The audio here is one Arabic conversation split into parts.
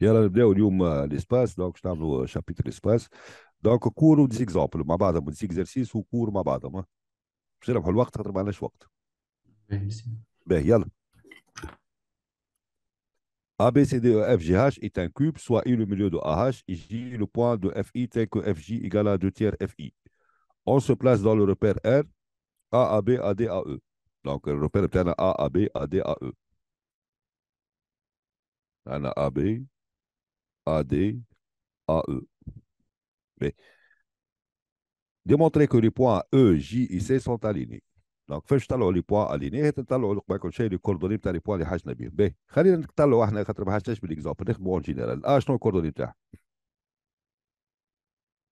le deu de je suis suis le le de l'espace. Donc, cours cours des exemples, ma bada, des exercices ou cours ma bada. Je vais vous faire un peu de temps. Bien, A, B, C, D, E, F, G, H est un cube, soit I le milieu de A, H, et J le point de F, I, tel que F, J égale à 2 tiers F, I. On se place dans le repère R, A, A, B, A, D, A, E. Donc, le repère est A, A, B, A, D, A, E. A, A, AD, AE. Mais démontrer que les points E, J et C sont alignés. دونك فاش طلعوا لي بوا اليني طلعوا قبل كل شيء لي كوردوني نتاع لي بوا اللي حاجنا بهم باهي خلينا نطلعوا احنا خاطر ما حاجناش بالاكزومبل نخدموا اون جينيرال اه شنو الكوردوني نتاعها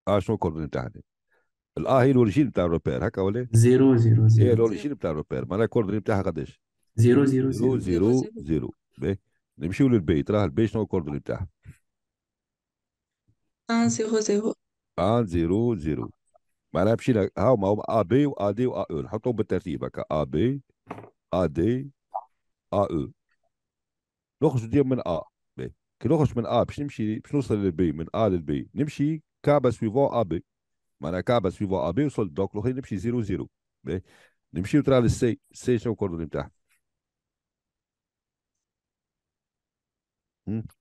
اه شنو الكوردوني نتاعها الاه هي الاوريجين نتاع الروبير هكا ولا زيرو زيرو زيرو هي الاوريجين نتاع الروبير معناها الكوردوني نتاعها قداش زيرو زيرو زيرو زيرو زيرو باهي نمشيو للبي تراه البي شنو الكوردوني نتاعها 1 0 0 1 0 0 معناها مشينا هاهما هما ا بي و ا دي و ا او e. نحطهم بالترتيب هكا ا بي ا دي ا او نخرج ديما من ا بي كي نخرج من ا باش نمشي باش نوصل للبي من ا للبي نمشي كابا سويفون ا بي معناها كابا سويفون ا بي وصلت دونك الاخرين نمشي 0 0 بي نمشيو ترى للسي سي شنو الكوردوني نتاعها hmm.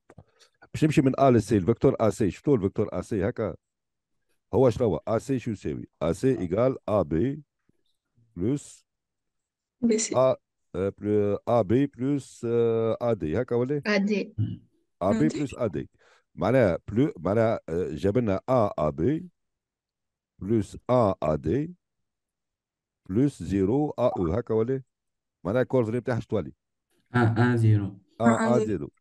باش نمشي من ا لسي الفيكتور ا سي شفتوا الفيكتور ا سي هكا هو اش هو ا سي شو يساوي ا سي ايغال ا بي بلس ا بي بلس ا دي هكا ولا ا دي ا بي بلس ا دي معناها بلو معناها جاب لنا ا ا بي بلس ا ا دي بلس زيرو ا او هكا ولا معناها الكورديني بتاعها شتوالي ا ا زيرو ا ا زيرو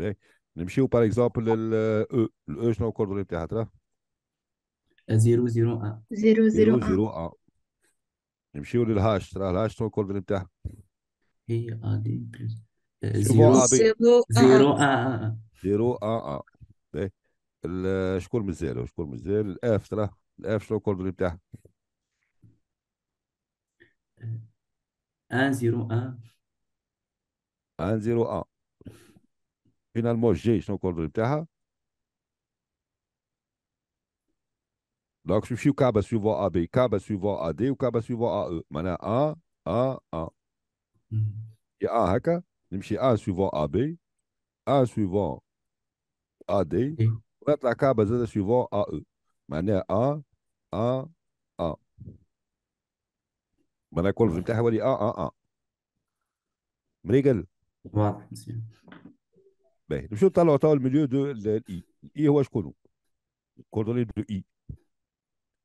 إيه، نمشيو باغ اكزومبل للاو الاو شنو الكوردوني بتاعها 001 001 آه. آه. آه. نمشيو للهاش ترى الهاش شنو الكوردوني بتاعها هي ادي زيرو ا زيرو 0 1 إيه. شكون مازال شكون مازال الاف ترى الاف شنو الكوردوني بتاعها ان 0 1 finalement j'ai son corps de terre. Donc, je suis cas suivant AB, cas suivant AD ou cas suivant AE. Maintenant, A A A Et 1, je A A hein, suivant AB, A suivant AD, ou mettre la cas suivant AE. Maintenant, A A A Maintenant, quand je A A A A A 1. باهي نمشيو نطلعوا توا الميليو دو الاي الاي هو شكون كوردوني دو اي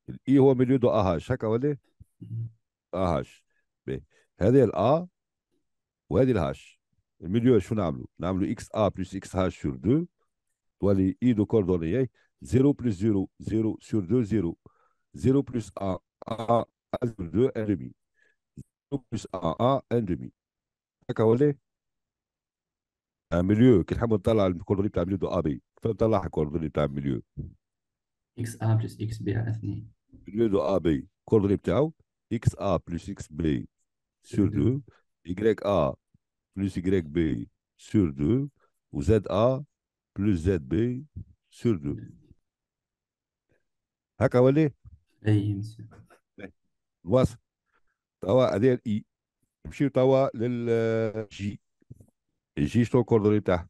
الاي هو ميليو دو اه هاش هكا ولا إيه؟ اه هاش باهي هذه الا وهذه الهاش الميليو شو نعملو نعملو اكس ا بلس اكس هاش سور دو تولي اي دو كوردوني 0 بلس 0 0 سور دو 0 0 بلس ا ا 2 1 دemi 0 بلس ا ا 1 دemi هكا ولا إيه؟ ميليو كي نحب نطلع الكوردوني بتاع ميليو دو ابي نطلع الكوردوني بتاع ميليو اكس ا بلس اكس بي على اثنين ميليو دو ا بي الكوردوني تاعو اكس ا بلس اكس بي سور دو يغريك ا بلس يغريك بي سور دو وزد ا بلس زد بي سور دو هكا ولا اي واصل توا هذه الاي نمشيو توا للجي جي شنو الكوردوني بتاعها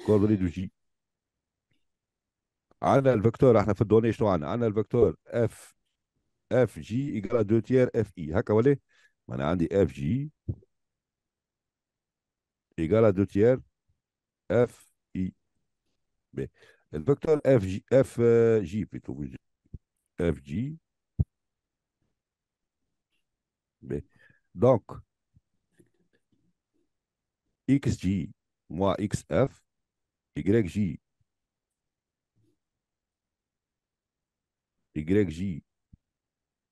الكوردوني دو جي عندنا الفيكتور احنا في الدوني شنو عندنا عندنا الفيكتور اف اف جي ايجال دو تيار اف اي هكا ولا ما انا عندي اف جي ايجال دو تيار اف اي بي الفيكتور اف جي اف جي بيتو اف جي بي دونك xj moins xf, yj. yj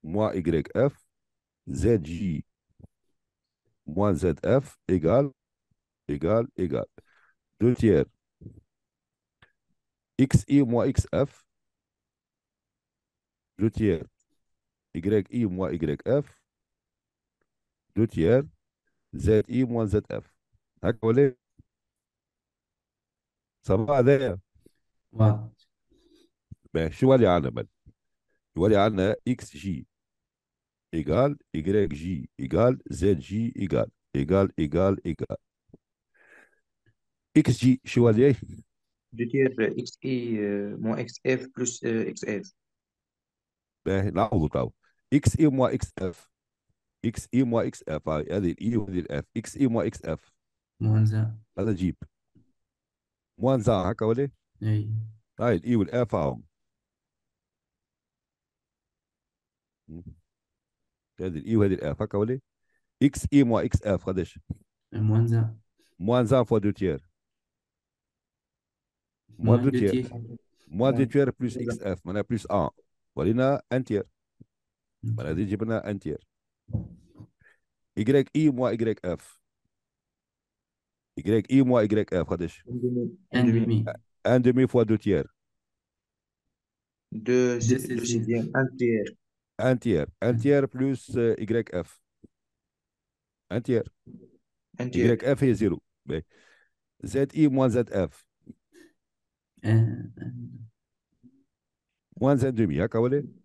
moins yf, zj moins zf égale, égale, égale. Deux tiers. xi moins xf, deux tiers. yi moins yf, deux tiers. zi moins zf. هقول ايه صباح ده ما ماشي ولي عنا من ولي عنا اكس جي ايجال يجريك جي ايجال زد جي ايجال ايجال ايجال ايجال اكس جي شو ولي ايه دير اكس اي آه، مو اكس اف بلس آه، اكس اف باهي نعوضو تو اكس اي مو اكس اف اكس اي مو اكس اف هذه الاي وهذه الاف اكس اي مو اكس اف موانزا هذا جيب موانزا هكا ولا اي هاي طيب، الاي والاف فاهم هذه الاي وهذه الاف هكا ولا اكس اي موا اكس اف قداش مونزا مونزا فوا دو تيير موان دو تيير موان دو تيير بلس اكس اف معناها بلس ان ولينا ان تيير معناها هذه تجيب لنا ان تيير y i موا y F. Y, moins YF, euh, Un demi. Un fois deux tiers. Deux, un tiers. Un tiers. Un tiers plus euh, YF. Un tiers. Un tiers. YF est zéro. ZI moins ZF. Un... Moins un demi, hein,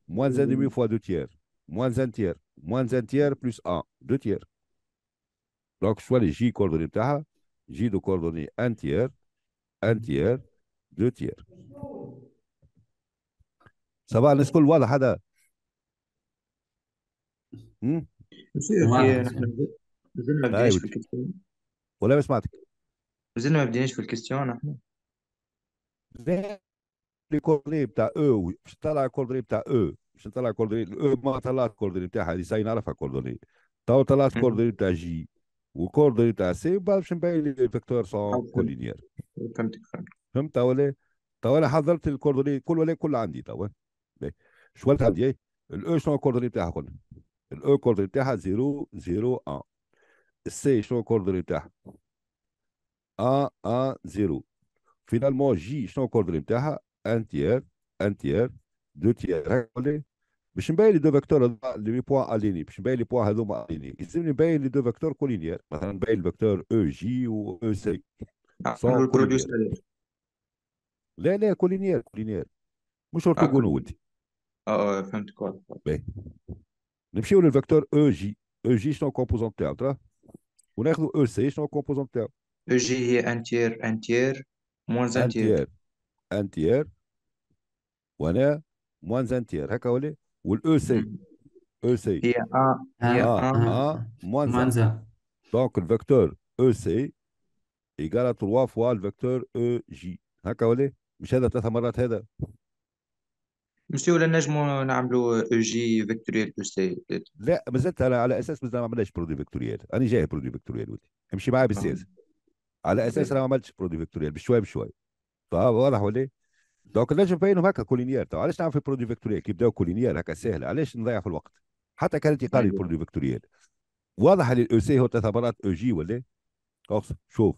Moins un demi fois deux tiers. Moins un tiers. Moins un tiers plus un Deux tiers. Donc, soit les J coordonnées, جي دو كوردوني ان تيير ان تيير دو تيير ça الناس كل واضح هذا؟ ولا ما سمعتك مازلنا ما بديناش في الكستيون احنا كوردري بتاع او باش نطلع كوردري بتاع او باش نطلع كوردري او ما طلعت الكوردري بتاعها هذه ساي نعرفها كوردري تو طلعت الكوردري بتاع جي دو تاع سي وبعد باش نبين لي فيكتور سون كولينيير فهمتك فهمت ولا توا انا حضرت الكوردري كل ولا كل عندي توا إيه؟ شولت عندي إيه؟ الاو شنو الكوردري تاعها كل الاو كوردري تاعها 0 0 1 آه. السي شنو الكوردري تاعها 1 1 0 فينالمون جي شنو الكوردري تاعها ان تيير ان تيير دو تيير هكا ولا باش نبين لي دو فيكتور لي بوان اليني باش نبين لي بوان هذوما اليني يلزمني نبين لي دو فيكتور كولينيير مثلا نبين الفيكتور او e جي و e او آه، سي لا لا كولينيير كولينيير مش اورتوغون آه. ولدي اه فهمت كول نمشيو للفيكتور او جي او جي شنو الكومبوزون تاعو تراه وناخذ او سي e شنو الكومبوزون تاعو او جي هي انتير انتير موانز انتير انتير وانا موانز انتير هكا ولا والاو سي او سي هي ا هي آه، ا موانزا دونك الفيكتور او سي ايكال 3 فوا الفيكتور او جي هكا ولا مش هذا ثلاثه مرات هذا مسيو ولا نجمو نعملو او جي فيكتوريال او سي لا مازلت على على اساس مازال ما عملناش برودوي فيكتوريال انا جاي برودوي فيكتوريال ودي امشي معايا بالسياسه آه. على اساس انا ما عملتش برودوي فيكتوريال بشوي بشوي فواضح ولا دونك نجم نبينهم هكا كولينيير تو طيب علاش نعمل في برودوي فيكتوريال كي يبداو كولينيير هكا سهلة علاش نضيع في الوقت حتى كان انتقال البرودوي أيوة. فيكتوريال واضح اللي سي هو ثمرات او جي ولا اقصد إيه؟ شوف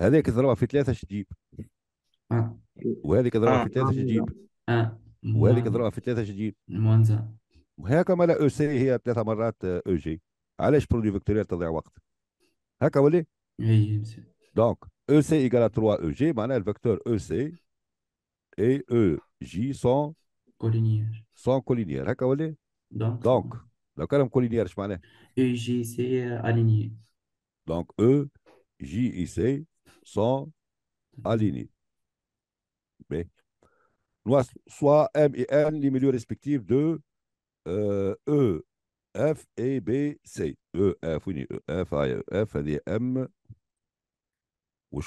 هذاك ضربها في ثلاثه شجيب آه. وهذيك ضربها آه. آه. في ثلاثه شجيب وهذيك ضربها في ثلاثه شجيب الموانزا وهكا مالا او سي هي ثلاثه مرات او جي علاش برودوي فيكتوريال تضيع وقت هكا ولا إيه؟ اي دونك او سي ايكال 3 او جي معناها الفيكتور او سي et E, J sont collinières. Sont colinéaires, هكا Donc. Donc. لو colinéaires, collineaire ايش معناه؟ E, J, C alignés. Donc E, J et C sont alignés. Mais soit M et N, les milieux respectifs de euh, E, F et B, C. E, F, oui, E, F, A, E, F, D, M.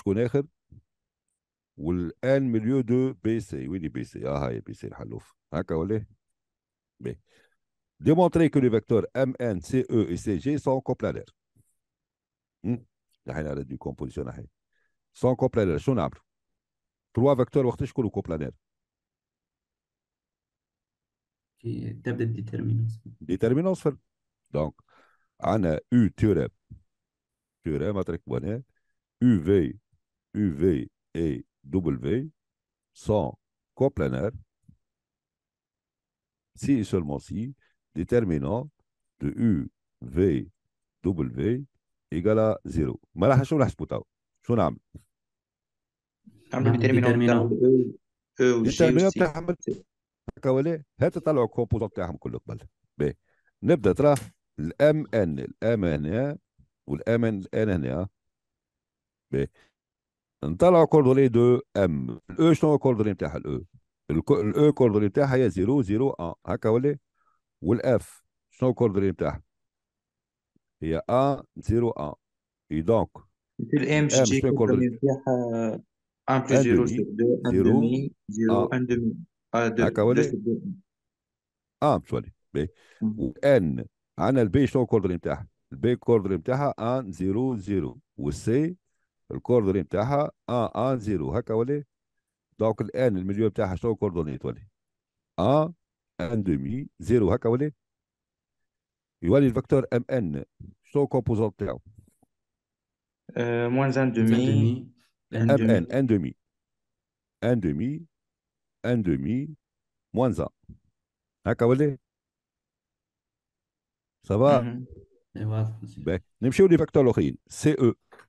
connais والان مليو دو بي سي ويني بي سي اه هاي بي سي الحلوف هكا ولا إيه؟ بي ديمونتري démontrer ام ان سي MN, CE et CG sont coplanaires. Hmm? نحن على دي كومبوزيسيون نحن سون كوبلانير شو نعملوا؟ تروا فيكتور وقتاش يكونوا كوبلانير؟ كي تبدا ديترمينونس ديترمينونس دونك عندنا U تيوريم تيوريم اترك بونير U V U V اي W sont coplanaires si seulement si déterminant de U, V, W égale à 0. Déterminant de. نعمل؟ نعمل او نطلعوا كوردوني دو ام الاو شنو هو الكوردوني نتاعها الاو الاو كوردوني نتاعها هي 0 0 1 هكا ولا والاف شنو الكوردوني نتاعها هي 1 0 1 اي دونك الام جي كوردوني نتاعها 1 0 0 sur 1 0 1 2 هكا ولا 1 باش آه، بي وان عندنا البي شنو الكوردوني نتاعها البي كوردوني نتاعها 1 0 0 والسي الكوردوني بتاعها ان آه، ان آه، زيرو هكا ولا دونك الان المليون بتاعها شنو الكوردوني تولي آه، ان ان دومي زيرو هكا ولا يولي الفكتور ام ان شنو كومبوزون تاعو موان زان دومي ام ان ان دومي ان دومي ان دومي موان زان هكا ولا صافا mhm. نمشيو لفكتور الاخرين سي او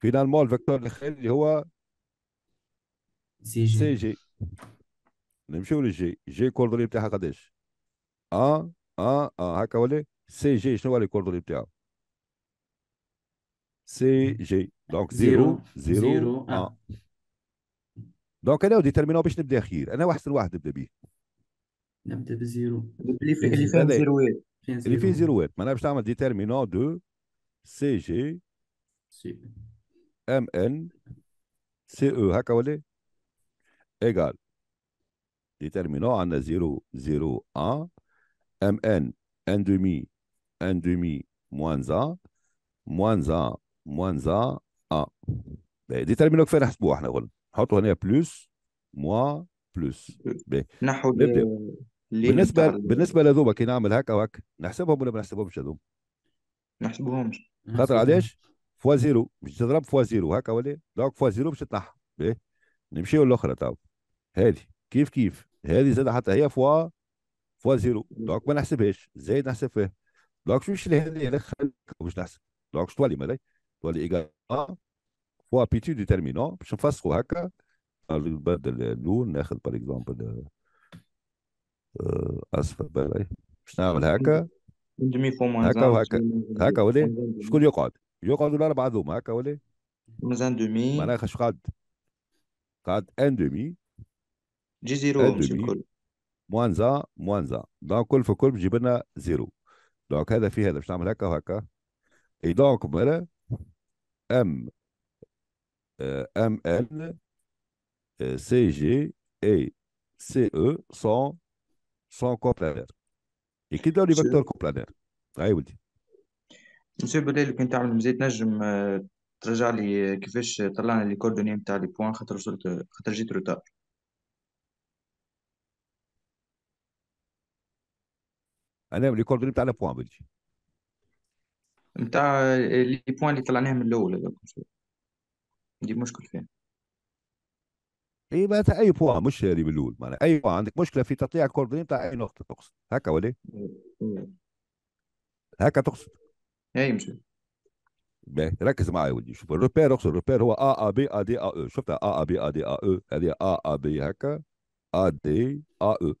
فينالمون الفيكتور الاخير اللي هو سي جي سي جي نمشيو للجي جي كوردوني بتاعها قداش اه اه اه هكا ولا سي جي شنو هو الكوردوني بتاعه سي جي دونك زيرو زيرو, زيرو آه. آه. دونك انا ديترمينو باش نبدا خير انا واحد واحد نبدا به نبدا بزيرو اللي فيه اللي فيه زيروات اللي فيه زيروات معناها باش تعمل ديترمينو دو سي جي سي ام ان سي او هكا ولا ايغال ديتيرمينون عندنا 0 0 1 ام ان ان دومي ان دومي موان زا موان زا موان ان ا ديتيرمينون كيفاش نحسبوه احنا قلنا نحطوا هنا بلوس موا بلوس نحو نبدا بالنسبه بالنسبه لهذوما كي نعمل هكا وهكا نحسبهم ولا ما نحسبهمش هذوما؟ نحسبهمش خاطر علاش؟ فوا زيرو باش تضرب فوا زيرو هكا ولا دونك إيه؟ فوا زيرو باش تطلعها باهي نمشيو للاخرى تو هذه كيف كيف هذه زاد حتى هي فوا فوا زيرو دونك ما نحسبهاش زايد نحسب فيها دونك شو باش هذه باش نحسب دونك شو تولي مالي تولي ايكال فوا بيتي ديتيرمينون باش نفسخو هكا نبدل اللون ناخذ باغ اكزومبل آه، اصفر باش نعمل هكا هكا وهكا هكا ولا إيه؟ شكون يقعد يقعدوا الاربعه ذوما هكا ولا إيه؟ مازال دومي معناها خش قعد قعد ان دومي جي زيرو مش موان زا موان زا دونك كل في كل بجيب لنا زيرو دونك هذا في هذا باش نعمل هكا وهكا اي دونك ام ام ال سي جي اي سي او سون سون كوبلانير اكيد لي فاكتور كوبلانير هاي ولدي مسيو بلال كنت تعمل مزيد تنجم ترجع لي كيفاش طلعنا لي كوردوني نتاع لي بوان خاطر وصلت خاطر جيت روتار انا نتاع بتاع بوان بدي نتاع لي بوان اللي طلعناها من الاول هذاك دي مشكل فين اي معناتها اي بوان مش اللي بالاول معناها اي بوان عندك مشكله في تطليع الكوردوني بتاع اي نقطه تقصد هكا ولا هكا تقصد هيمشي ركز معي ودي شوف الروبير اقصد الروبير هو ا ا بي ا دي ا او شفتها ا ا بي ا دي ا او هذه ا ا بي هكا ا دي ا او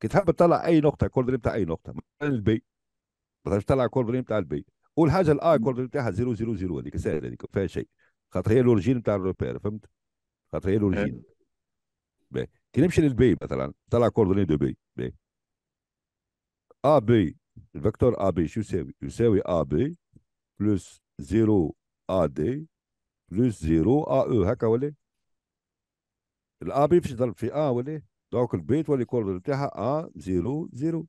كي تحب تطلع اي نقطه كل كوردينيت تاع اي نقطه مثلا البي ما تحبش تطلع كوردينيت تاع البي قول حاجه كل كوردينيت تاعها 0 0 0 هذيك سهله هذيك فيها شيء خاطر هي الاورجين تاع الروبير فهمت خاطر هي الاورجين كي نمشي للبي مثلا طلع كوردينيت دو بي بي ا بي الفكتور AB شو يساوي؟ يساوي ا بي بلس 0 ا بلس 0 ا هكا ولا؟ الـ AB باش ضرب في A ولا؟ دونك البيت تولي الكوردينات تاعها A 0 0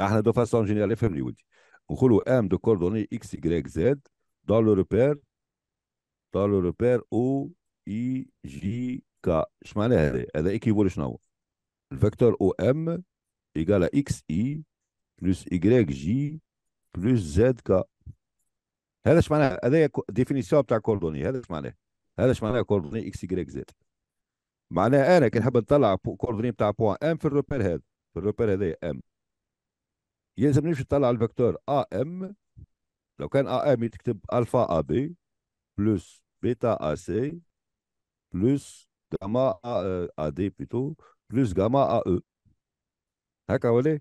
احنا دو فاسون جينيرال فهمني ولدي نقولوا ام دو كوردوني اكس يغريك زد دون لو روبير دون لو روبير او اي جي كا اش معناها هذا هذا ايكيفول شنو هو الفيكتور او égale à xi plus yj جي zk. زد ك هذا ايش معناها هذا ديفينيسيون تاع كوردوني هذا ايش معناها هذا ايش معناها كوردوني اكس y زد معناها انا كي نحب نطلع كوردوني بتاع بوان ام في الروبير هذا في الروبير هذا ام يلزم نمشي نطلع الفكتور ا ام لو كان ا ام تكتب الفا ا بي بلس بيتا ا سي بلس جاما ا دي بلوس بلس جاما ا او e. هكا ولا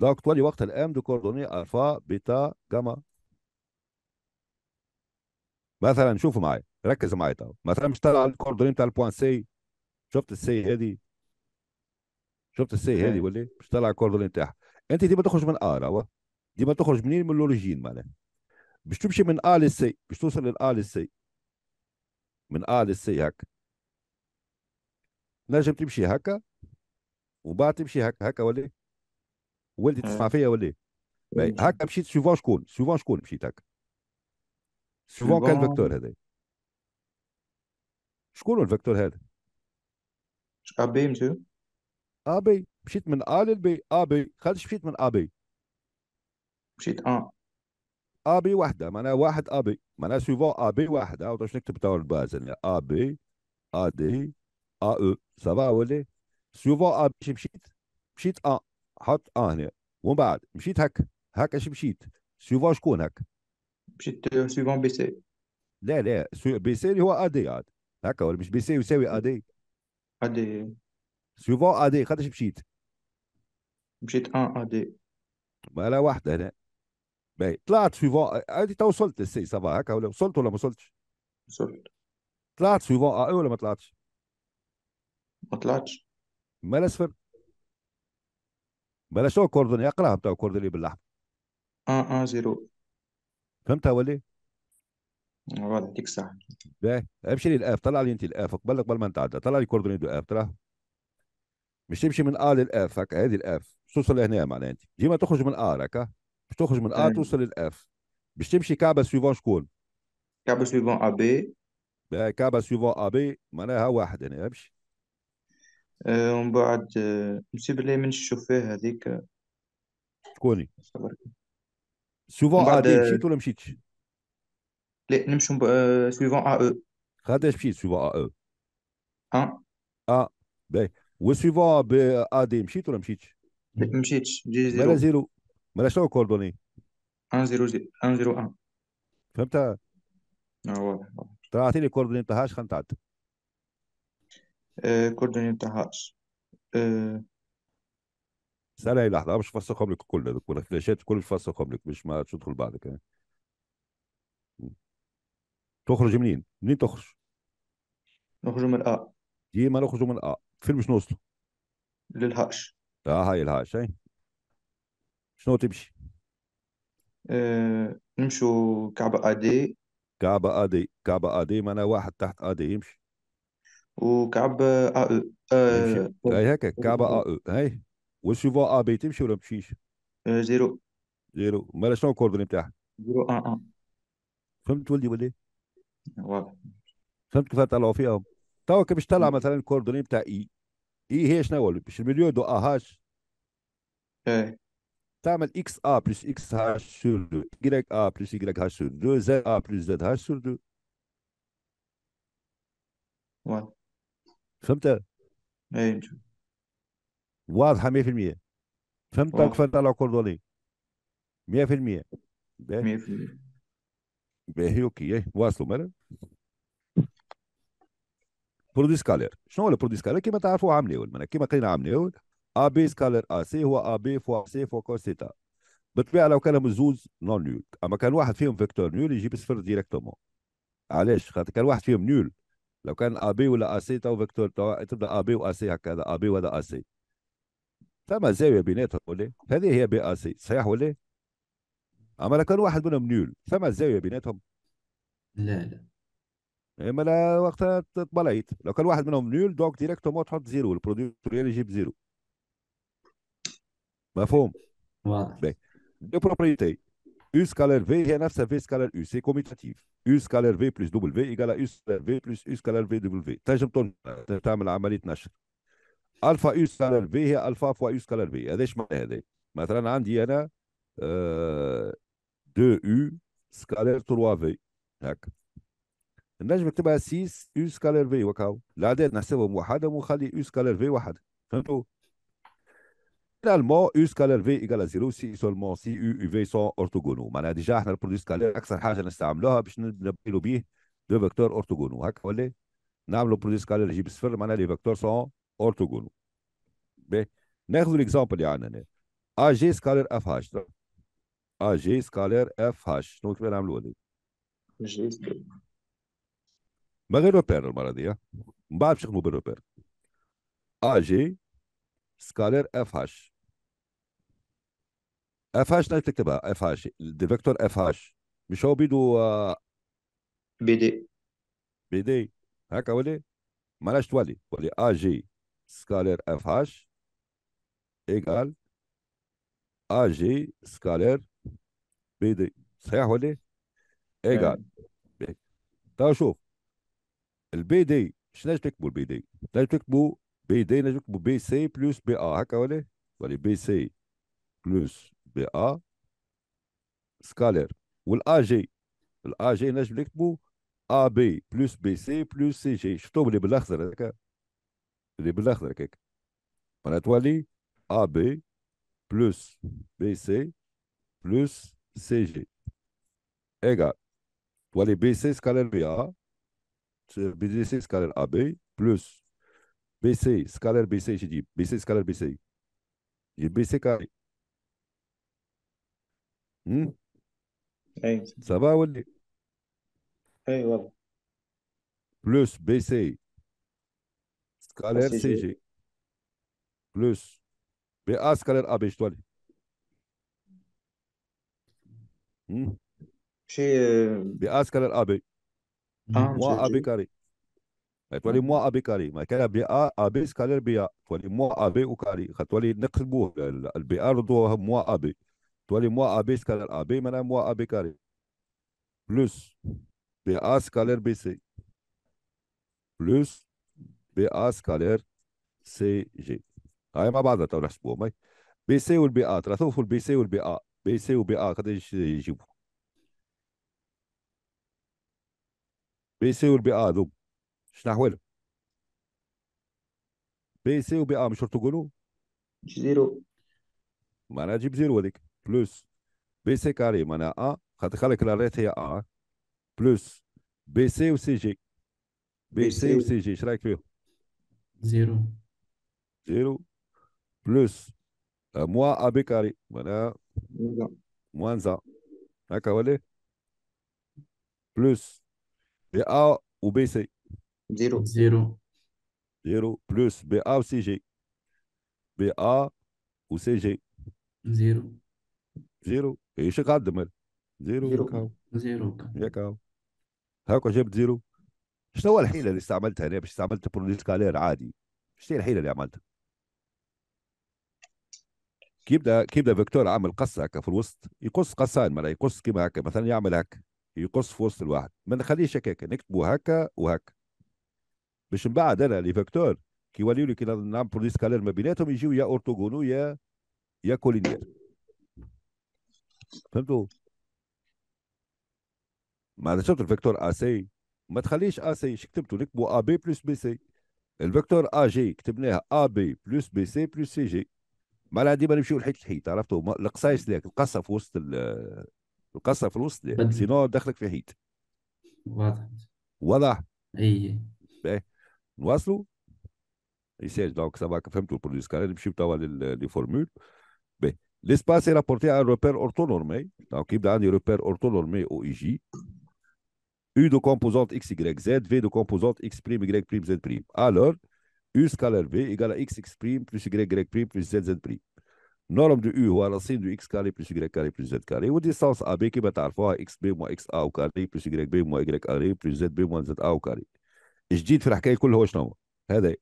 دونك تولي وقت الام دو كوردوني الفا بيتا جاما مثلا شوفوا معايا ركز معايا تو مثلا مش طالع الكوردوني تاع البوان سي شفت السي هذه شفت السي هذه إيه. ولا مش طالع الكوردوني تاعها انت ديما تخرج من ار آه ديما تخرج منين من الاوريجين معناها باش تمشي من ا للسي باش توصل للأ للسي من ا للسي هكا نجم تمشي هكا وبعد تمشي هكا هكا ولا إيه؟ والدي آه. تسمع فيا ولا إيه؟ هكا مشيت سوفون شكون سوفون شكون مشيت هكا سوفون كان الفاكتور هذا شكون الفكتور هذا ا بي مسيو ا بي مشيت من ا للبي ا بي مشيت من آه. ا بي مشيت ا ا بي واحدة معناها واحد ا بي معناها سوفون ا بي واحده باش نكتب تو الباز يعني ا بي ا دي ا او سافا ولي إيه؟ سيوفا آه، مش مشيت مشيت اه حط اه هنا ومن بعد مشيت هك هك اش مشيت سيوفا شكون هك مشيت آه، سيفون بي سي لا لا سو بي سي اللي هو ادي عاد هكا ولا مش بي سي يساوي ادي ادي سيفون ادي خاطرش مشيت مشيت ان آه، ادي لا واحده هنا باهي طلعت سيفون ادي تو وصلت السي سافا هكا ولا وصلت ولا ما وصلتش؟ وصلت طلعت سيفون ا ولا ما طلعتش؟ ما طلعتش ما الاسفل بلا شو كوردوني اقراها بتاع اللي باللحم اه اه زيرو فهمتها ولا غلط إيه؟ يعطيك الصحة باهي امشي الاف طلع لي انت الاف قبل قبل ما نتعدى طلع لي كوردون دو اف تراه مش تمشي من ا للاف هكا هذه الاف توصل لهنا معناها انت ديما تخرج من ا هكا باش تخرج من ا توصل للاف باش تمشي كعبه سويفون شكون؟ كعبه سويفون ا بي كعبه سويفون ا بي معناها واحد هنا امشي آه، ومن بعد آه، نسيب اللي من الشوفاه هذيك شكوني تبارك. سوفون ا دي آه، مشيت ولا مشيتش لا نمشي آه، سويفون ا او خاطرش مشيت سوفون ا او ها اه باهي وسويفون ب ا دي مشيت ولا مشيتش لا، مشيتش جي مالا زيرو مالا شنو الكوردوني 1 0 1 0 1 فهمت اه واضح واضح. عطيني الكوردوني نتاعها شحال نتعدى آه، كوردوني بتاعهاش آه، ثانية لحظة أنا مش فاصل قبلك كل ده كل الفلاشات كل فاصل قبلك مش ما تدخل بعدك يعني. تخرج منين؟ منين تخرج؟ نخرجوا من أ ما نخرجوا من أ فين باش نوصلوا؟ للهاش اه هاي الهاش هاي شنو تمشي؟ أه... نمشوا كعبة أدي كعبة أدي كعبة أدي معناها واحد تحت أدي يمشي وكعب ا او آه هي هكا كعب ا او هاي والسيفون ا بي تمشي ولا ما تمشيش؟ زيرو زيرو مالا شنو الكوردوني بتاعها؟ زيرو ان ان فهمت ولدي ولا واضح فهمت كيف طلعوا فيهم توا كي باش تطلع مثلا الكوردوني بتاع اي اي هي شنو باش المليو دو ا هاش ايه تعمل اكس ا بلس اكس هاش سور دو يك ا بلس يك هاش سور دو زد ا بلس زد هاش سور دو واضح فهمت اي أيوة. واضحه 100% فهمتك فهمت الكوردوني 100% 100% باهي اوكي إيه، واصلوا مالا برودوي سكالير شنو هو البرودوي سكالير كيما تعرفوا عام الاول كيما قرينا عام الاول ا بي سكالير ا سي هو ا بي فوا سي فوا كوس تيتا بالطبيعه لو كانوا زوز نون نول اما كان واحد فيهم فيكتور نول يجيب صفر ديريكتومون علاش خاطر كان واحد فيهم نول لو كان ابي ولا اسي تو فيكتور تو تبدا ابي واسي هكذا ابي وهذا اسي ثم زاويه بيناتهم ولا هذه هي بي اسي صحيح ولا اما لو كان واحد منهم نول ثم زاويه بيناتهم لا لا اما لا وقتها تبليت لو كان واحد منهم نول دونك ديريكتومون تحط زيرو البرودكتوريال يجيب زيرو مفهوم واضح دي بروبريتي U scalaire V هي نفسها V scalaire U سي كوميتاتيف U scalaire V بلس دبل V يقال U scalaire V بلس um U scalaire V دبل V تنجم تعمل عملية نشر الفا U scalaire V هي الفا فوا U scalaire V هذا ايش معنى هذا مثلا عندي أنا 2 U scalaire 3 V هكا النجم نكتبها 6 U scalaire V وكاو الأعداد نحسبهم وحدهم ونخلي U scalaire V وحدها فهمتوا finalement U سكالر V ايكال زيرو سي سولمون سي U U V سون اورتوغونو معناها ديجا احنا البرودوي سكالير اكثر حاجه نستعملوها باش نبدلوا به دو فيكتور اورتوغونو هكا ولا إيه؟ نعملوا برودوي سكالير يجيب صفر معناها لي فيكتور سون اورتوغونو باهي ناخذوا ليكزامبل اللي عندنا هنا جي سكالير اف هاش جي سكالير اف هاش شنو كيفاش نعملوا هذه؟ جي من غير روبير المره دي من بعد باش نخدموا بالروبير جي سكالير اف هاش اف هاش لازم تكتبها اف هاش الديفكتور اف هاش مش هو بيدو آه، بي دي بي دي هكا ولي مالاش تولي ولي ا جي سكالير اف هاش ايكال ا جي سكالير بي دي صحيح ولي ايكال تو نعم. طيب شوف البي دي شنو لازم تكتبوا البي دي لازم تكتبوا بي دي لازم تكتبوا بي سي بلس بي ا هكا ولي ولي بي سي بلس scalaire ou le a g le a g a ab plus bc plus cg je tombe les blagues les les à l'axe à l'axe à plus bc plus l'axe à l'axe bc scalaire B l'axe à scalaire scalaire plus à BC scalaire j'ai scalaire امم اي سافا ولي اي والله بلس بي سي سكالير سي جي بلس بي ا سكالير ا بي شتولي شي بي ا سكالير ا بي مو ا بي كاري تولي مو ا بي كاري ما كان بي ا ا بي سكالير بي ا تولي مو ا بي وكاري خطولي نقلبوه البي ا ردوها مو ا بي Toi, les mois AB scalaire AB, maintenant moi AB carré. Plus BA scalaire BC. Plus BA scalaire CG. هاي ما بعضها تو نحسبوها ماي بي سي والبي ا ترى شوفوا البي سي والبي ا بي سي وبي ا ايش يجيبوا بي سي والبي ا ذوب شنو احوالهم بي سي وبي ا مش تقولوا زيرو معناها تجيب زيرو هذيك بلس بي سي كاري معناها ا خاطر خلك لا ريت هي ا بلس بي سي و سي جي بي سي و سي جي اش رايك فيهم؟ زيرو زيرو بلس موا ا بي كاري معناها موان زا هكا ولا بلس بي ا و بي سي زيرو زيرو زيرو بلس بي ا و سي جي بي ا و سي جي زيرو زيرو ايش قدمر زيرو زيرو كاو زيرو كاو هاكا جبت زيرو شنو هو الحيله اللي استعملتها انا باش استعملت برونيت كالير عادي شنو هي الحيله اللي عملتها كيف يبدا كيف يبدا فيكتور عامل قصه هكا في الوسط يقص قصان معناها يقص كيما هكا مثلا يعمل هكا يقص في وسط الواحد ما نخليش هكا نكتبو هكا وهكا باش من بعد انا لي فيكتور كي يوليو لي كي نعمل برونيت كالير ما بيناتهم يجيو يا اورتوغونو يا يا كولينير فهمتوا معناتها شفت الفيكتور ا سي ما تخليش ا سي اش كتبتوا نكتبوا ا بي بلس بي سي الفيكتور ا جي كتبناها ا بي بلس بي سي بلس سي جي معناها ديما نمشيو لحيط الحيط عرفتوا القصايص ذاك القصه في وسط القصه في الوسط سينو دخلك في حيط واضح واضح اي إيه. نواصلوا يساج دونك سافا فهمتوا البروديوس سكالير نمشيو توا لي فورمول L'espace est rapporté à un repère orthonormé. Donc, il y a un repère orthonormé au IJ. U de composante XYZ, V de composante x', y', z'. Alors, U scalaire V égale à x, plus y, plus z, Norme de U, la signe de x carré plus y carré plus z carré. Ou distance AB qui va à xb moins xa au carré plus yb moins y carré plus zb moins za au carré. que dis que c'est شنو هو؟ هذا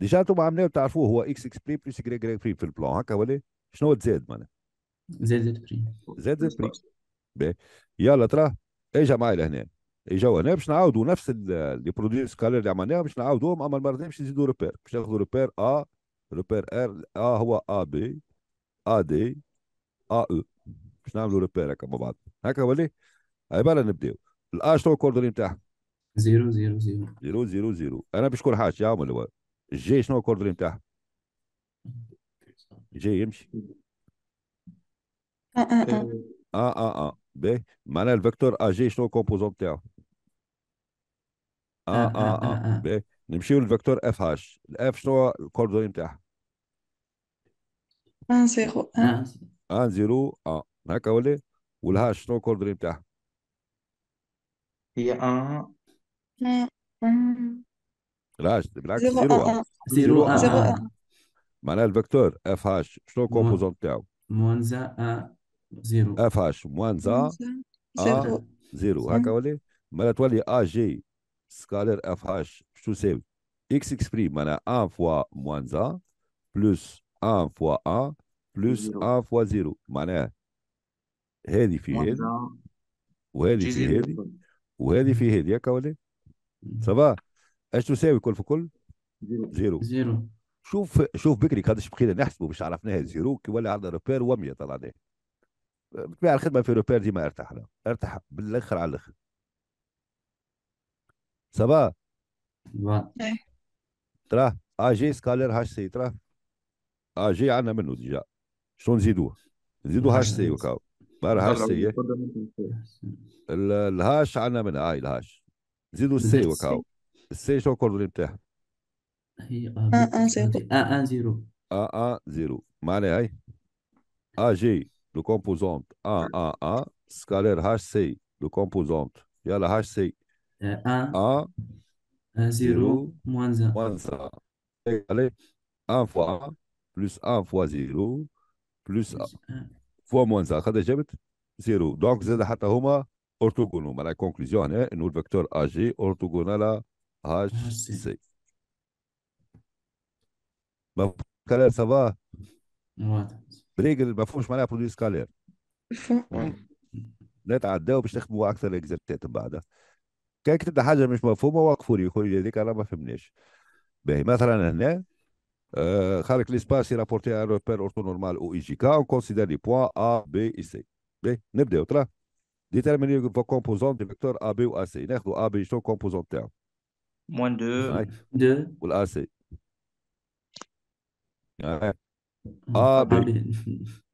ديجا انتم عاملينه ايه؟ تعرفوه هو اكس اكس بري بلس جري جري بري في البلان هكا ولا شنو تزاد معناها؟ زاد زاد بري زاد زاد بري يلا تراه اجا معايا لهنا اجاو هنا باش نعاودوا نفس لي برودوي سكالير اللي عملناها باش نعاودوهم اما المره دي باش نزيدوا روبير باش ناخذوا روبير ا روبير ار ا هو ا بي ا دي ا او باش نعملوا روبير هكا مع بعض هكا ولي عباره نبداو الاش شنو الكوردوني نتاعها 0 0 0 0 0 0 انا باش كل حاجه يا عمر جي شنو الكوردري نتاعها جي يمشي آه، آه، آه. اه اه اه بي معناها الفيكتور ا جي شنو الكومبوزون نتاعو اه اه اه بي نمشيو للفيكتور اف هاش الاف شنو الكوردري نتاعها 1 0 1 1 0 1 هكا ولا والهاش شنو الكوردري نتاعها هي ان راش بالعكس زيرو زيرو آه. آه. آه. معناها الفكتور اف هاش شنو الكومبوزون تاعو موانزا ا زيرو اف هاش موانزا ا زيرو هكا ولا معناها تولي ا جي سكالير اف هاش شو تساوي اكس اكس بريم معناها 1 فوا موانزا بلوس 1 فوا ا بلوس 1 فوا زيرو معناها هذه في هذه وهذه في هذه وهذه في هذه هكا ولا سافا اش تساوي كل في كل؟ زيرو زيرو شوف شوف بكري قداش بقينا نحسبوا باش عرفناها زيرو كي ولا عندنا روبير و100 طلعناه بطبيعه الخدمه في روبير ديما ارتحنا ارتاح بالاخر على الاخر سبا إيه. تراه اجي سكالير هاش سي تراه اجي عندنا منه ديجا شنو نزيدوه نزيدوه هاش سي وكاو بار هاش سي الهاش عندنا منها آه، هاي الهاش نزيدو السي وكاو كور كوردوني بتاعها هي ا ان زيرو ا ان زيرو ا ا زيرو معناها هي ا آه، جي لو كومبوزونت ا ا ا سكالير هاش سي لو كومبوزونت يلا هاش سي ا 0 moins 1. Moins 1. Allez, 1 fois 1 plus 1 fois 0 plus 1 fois moins 1. هذا جبت 0. دونك زاد حتى هما اورتوغونو معناها الكونكلوزيون هنا انه الفيكتور اجي اورتوغونال HC. سكالير سافا بريجل ما فهمش معناها برودوي سكالير لا تعداو باش نخدموا اكثر الاكزرتات بعدها كان كتبت حاجه مش مفهومه وقفوا لي يقولوا لي هذيك انا ما فهمناش باهي مثلا هنا آه خارج ليسباس رابورتي ان روبير اورتو نورمال او اي جي كا اون كونسيدير لي بوان ا بي اي سي باهي نبداو ترى ديترميني كومبوزون دي فيكتور ا بي و ا سي ناخذوا ا بي شنو كومبوزون تاعو moins 2 2 والآن c'est... A, B,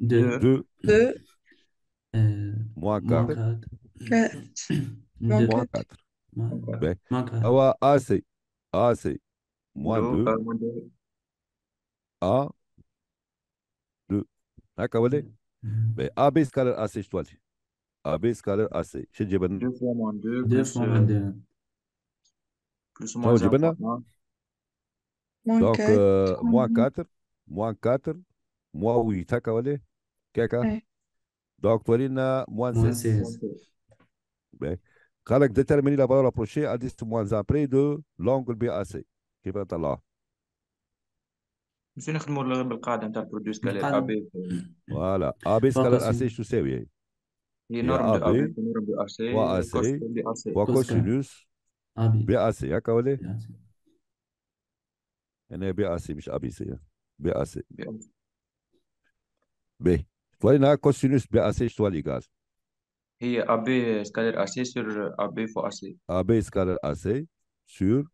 2, 2, moins 4, 4, 4, A, C, A, C, moins 2, A, 2, هكا ولا؟ A, B, scalaire A, C, شتوالي A, B, scalaire A, C, شنو جبنا؟ 2 fois moins 2 2 fois euh, moins 2 donc, euh, moins 4, moins 4, moins 8, hein, Donc, moins 16. bien Quand déterminer la valeur approchée à 10 moins 1 près de l'angle BAC. كيف scalaire AC, a AC, de Abi. C, ya Kavali. hein. B, B.A.C. C. B. B. Vali na kosinüs Beasi işte vali A, B, scalaire skaler AC sur C. A, B, scalaire A, C sur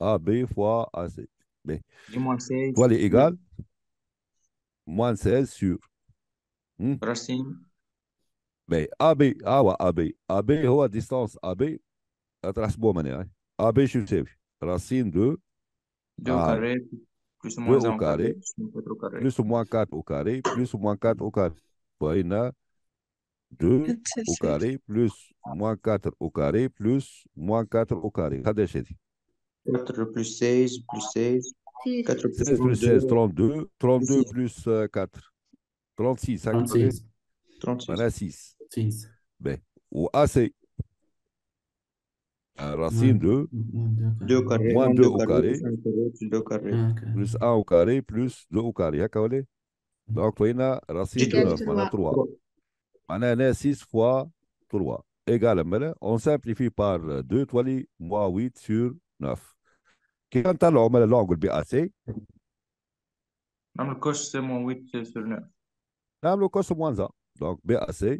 abi fo A, Be. Vali egal. Moins 16 sur. Hmm? Racine. B AB, A, AB. AB, distance B, Atrás maneira. AB Racine 2. 2 au carré. Plus ou moins au carré. Plus moins 4 au carré. Plus ou moins 4 au carré. 2 au carré. Plus moins 4 au carré. Plus moins 4 au carré. 4 plus 16. Plus 16. 32. 32 plus 4. 36. 36. 36. Ou assez racine de 2 carré, moins 2 au carré, plus 1 ah, au carré, plus 2 au carré. Hein, donc, on a racine de 3. On a 6 fois 3 égale on simplifie par 2 توالي moins 8 sur 9 Quand on a l'angle BAC, on a le cos c'est moins 8 sur 9 le cos moins 1 donc دونك بي ا on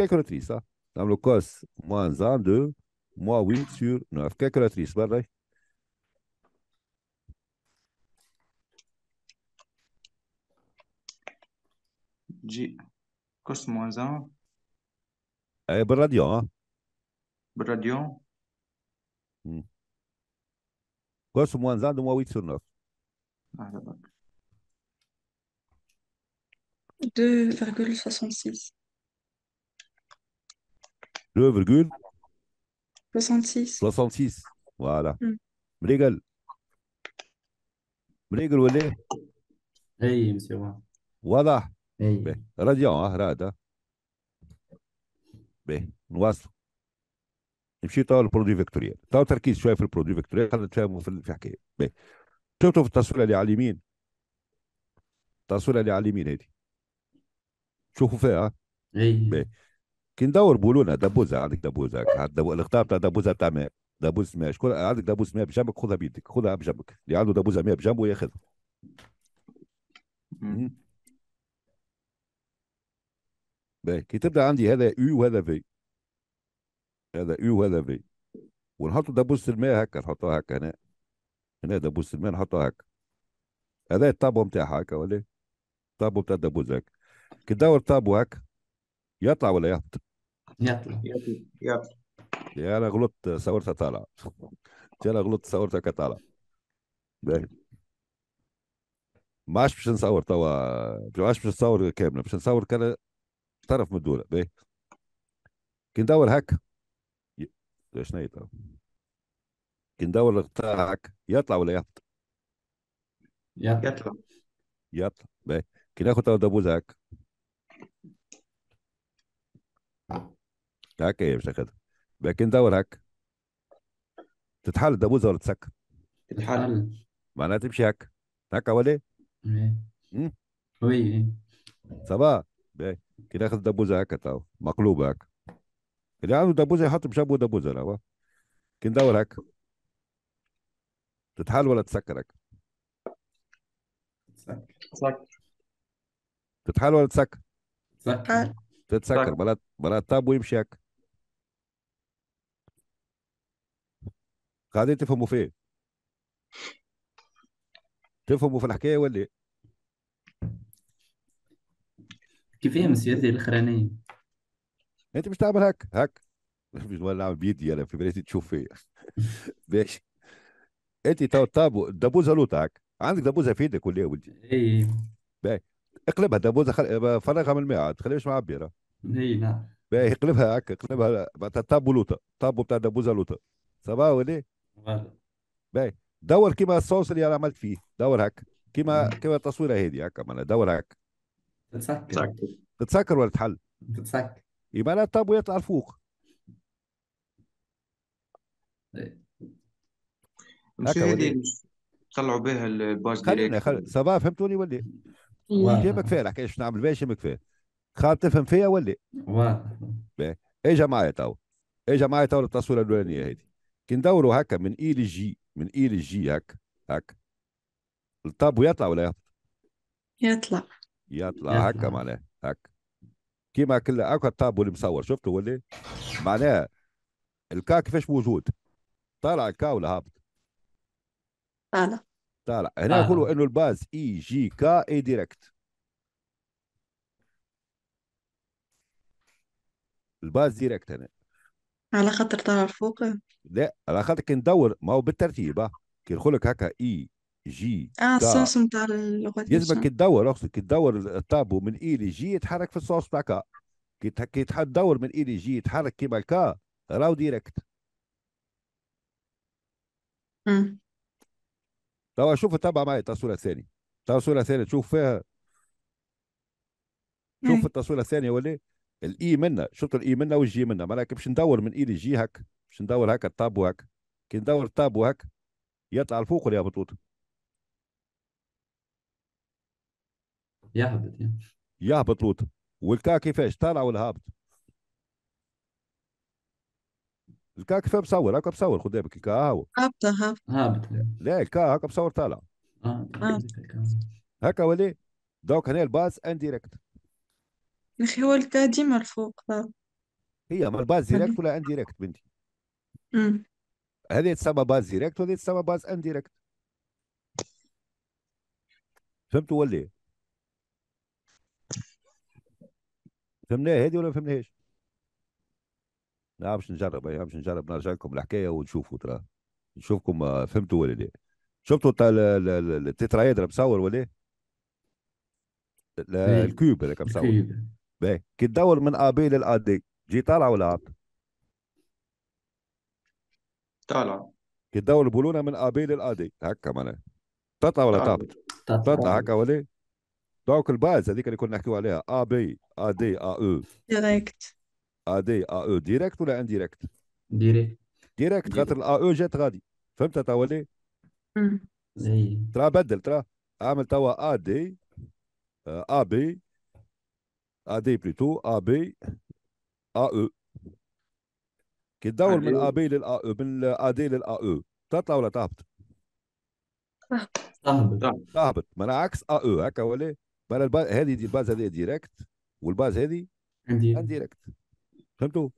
a hein. le cos moins 1 2, moi, 8 eh, hein. hmm. sur 9. Calculatrice, pareil. J'ai cos moins 1. Eh, Bradion, hein? Bradion. Hmm. Cos moins 1 de moins 8 sur 9. Ah, 2,66. 66 66 فوالا مريقل مريقل ولا اي مسيو واضح اي راديو اه راد باهي نواصل نمشي تو البرودوي فيكتوريال تو تركيز شويه في البرودوي فيكتوريال خلينا نتفاهموا في الحكايه باهي شفتوا في التصويره اللي على اليمين التصويره اللي على اليمين هذه شوفوا فيها اي كي ندور بولونا لنا دبوزه عندك دبوزه دبو... الغطاء بتاع دبوزه بتاع ماء دبوزه ماء شكون عندك دبوزه ماء بجنبك خذها بيدك خذها بجنبك اللي عنده دبوزه ماء بجنبه ياخذها باهي كي تبدا عندي هذا يو وهذا في هذا يو وهذا في ونحط دبوزه الماء هكا نحطوها هكا هنا هنا دبوزه الماء نحطوها هكا هذا الطابو نتاعها هكا ولا الطابو نتاع الدبوزه هكا كي تدور طابو هكا يطلع ولا يهبط؟ يطلع يطلع يا انا غلطت صورتها طالعه يا انا غلطت صورتها كطالعه ما عادش باش نصور توا ما عادش باش نصور كامله باش نصور كان طرف من الدوله باهي كي ندور هكا شنو توا كي ندور القطاع هكا يطلع ولا يهبط؟ يطلع يطلع باهي كي ناخذ توا دابوز هكا هكا هي مش هكذا لكن دور هك تتحل الدبوزه ولا تسكر تتحل معناها تمشي هك هكا ولا ايه, إيه. وي إيه. صباح باهي كي ناخذ دبوزه هكا تو مقلوبه هكا اللي عنده دبوزه يحط بشابو دبوزه لا كي ندور هكا تتحل ولا تسكر هكا تسكر تتحل ولا تسكر تسكر تتسكر بلا بلا طاب ويمشي هكا قاعدين تفهموا في تفهموا في الحكايه ولا ايه؟ كيفهم سيادتي الاخرانيه انت مش تعمل هك هك مش نعمل بيدي انا في بدايتي تشوف فيه ماشي انت تو طابو الدبوزه لوطه عندك دبوزه في يدك ولا ايه ولدي؟ اي إيه. باهي اقلبها دبوزه خل... فرغها من الماء خليها تخليهاش معبره اي نعم باهي اقلبها هكا اقلبها معناتها تابو لوطه تابو بتاع دبوزه لوطه صباح ولا إيه؟ باي دور كيما الصوص اللي انا عملت فيه دور هك كيما كيما التصويره هذه هكا معناها دور هك تتسكر تتسكر ولا تحل تتسكر يبقى انا الطابو يطلع لفوق مش هذه طلعوا بها الباج ديريكت سافا فهمتوني ولا جابك فيها الحكايه باش نعمل بها ما فيها خاطر تفهم فيها ولا؟ اجا معايا تو اجا معايا تو التصويره الاولانيه هذه كي ندوروا هكا من اي للجي من اي للجي هكا هكا الطابو يطلع ولا يهبط؟ يطلع يطلع هكا معناها هكا كيما كل هكا الطابو اللي مصور شفتوا ولا معناها الكا كيفاش موجود طالع الكا ولا هابط؟ طالع طالع هنا آه. يقولوا انه الباز اي جي كا اي ديريكت الباز ديريكت هنا على خاطر طالع فوق لا على خاطر كي ندور ما هو بالترتيب كي يدخل لك هكا اي e، جي اه الصوص نتاع اللغات يلزمك كي تدور اقصد كي تدور الطابو من اي e لجي يتحرك في الصوص نتاع كا كي تدور من اي e لجي يتحرك كيما الكا راهو ديريكت آه. توا شوف تبع معي التصوير الثاني التصوير الثاني تشوف فيها شوف إيه. التصوير الثانية ولا الاي منا شرط الاي منا والجي منا ما باش ندور من اي لجي هك باش ندور هكا الطابو هك كي ندور الطابو هك يطلع الفوق ولا يهبط يهبط يهبط لوط والكا كيفاش طالع ولا هابط الكا كيف مصور هكا مصور قدامك الكا هاو هابط هابط هابط لا الكا هكا مصور طالع هكا ولي دوك هنا الباس انديريكت يا أخي هو الكا ديما الفوق هي مع الباز ديريكت ولا انديركت بنتي أمم. هذه تسمى باز ديريكت وهذه تسمى باز انديركت فهمتوا ولا إيه؟ فهمناها هذه ولا ما فهمناهاش لا نعم، باش نجرب اي باش نجرب نرجع لكم الحكايه ونشوفوا ترى نشوفكم آه، فهمتوا ولا لا شفتوا تاع ال- مصور ولا إيه؟ لا إيه. الكيوب الكوب هذاك مصور الكيد باهي كي تدور من ابي للادي جي طالعه ولا هابطه؟ طالعه كي تدور البولونه من ابي للادي هكا معناها تطلع ولا تهبط؟ تطلع هكا ولا دونك الباز هذيك اللي كنا نحكيو عليها ا بي ا دي ا او ديريكت ا دي ا او ديريكت ولا انديريكت؟ ديريكت ديريكت خاطر الا او جات غادي فهمت تولي؟ ترى بدل ترى اعمل توا ا دي ا بي AD plutôt, AB, AE تدور من الابي للاي من الادي للاي تطلع ولا تهبط؟ تهبط تهبط معناها عكس اي هكا ولا معناها الباز هذه دي الباز هذه ديريكت والباز هذه انديريكت فهمتوا؟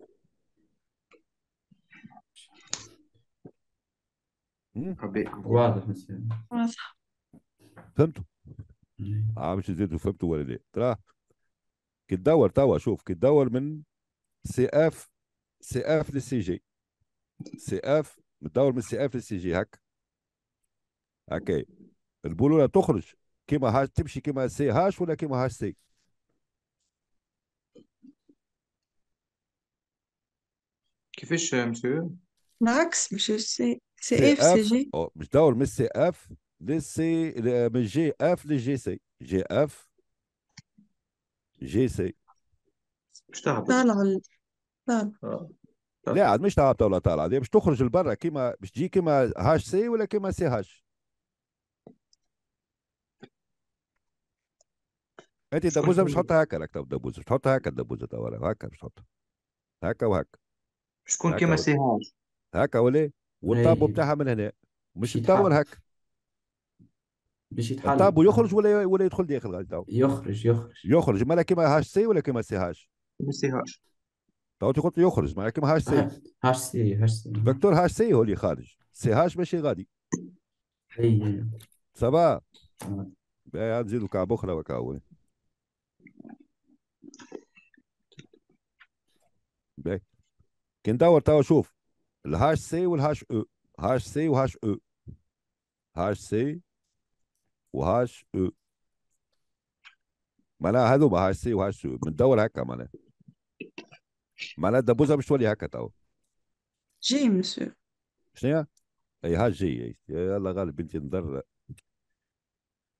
واضح واضح فهمتوا؟ عم تزيدوا فهمتوا ولا لا؟ تراه كتدور توا شوف كتدور من سي اف سي اف للسي جي سي اف تدور من سي اف للسي جي هك اوكي البولوله تخرج كيما هاش تمشي كيما سي هاش ولا كيما هاش سي كيفاش مسيو العكس مش سي سي اف سي جي مش دور من سي اف للسي من جي اف للجي سي جي اف جي سي مش تعب طالع طالع آه. لا عاد مش تعب ولا دي باش تخرج لبرا كيما باش تجي كيما هاش سي ولا كيما سي هاش انت الدبوزه مش تحطها هكا راك تو الدبوزه مش تحطها هكا الدبوزه تو هكا مش تحطها هكا وهكا مش تكون كيما سي هاش هكا ولا والطابو إيه. بتاعها من هنا مش تدور هكا باش يتحل طابو يخرج ولا ولا يدخل داخل غادي يخرج يخرج يخرج مالا كيما هاش سي ولا كيما سي هاش سي هاش تو قلت يخرج معناها كيما هاش سي هاش سي هاش سي فيكتور هاش سي هو اللي خارج سي هاش ماشي غادي اي سافا باه نزيدو كعب اخرى وكا هو باهي كي ندور توا شوف الهاش سي والهاش او هاش سي وهاش او هاش سي وهاش او معناها هذوما هاش سي وهاش او بندور هكا معناها معناها الدبوزه مش تولي هكا تو جي مسيو شنو اي هاش جي الله غالب بنتي نضر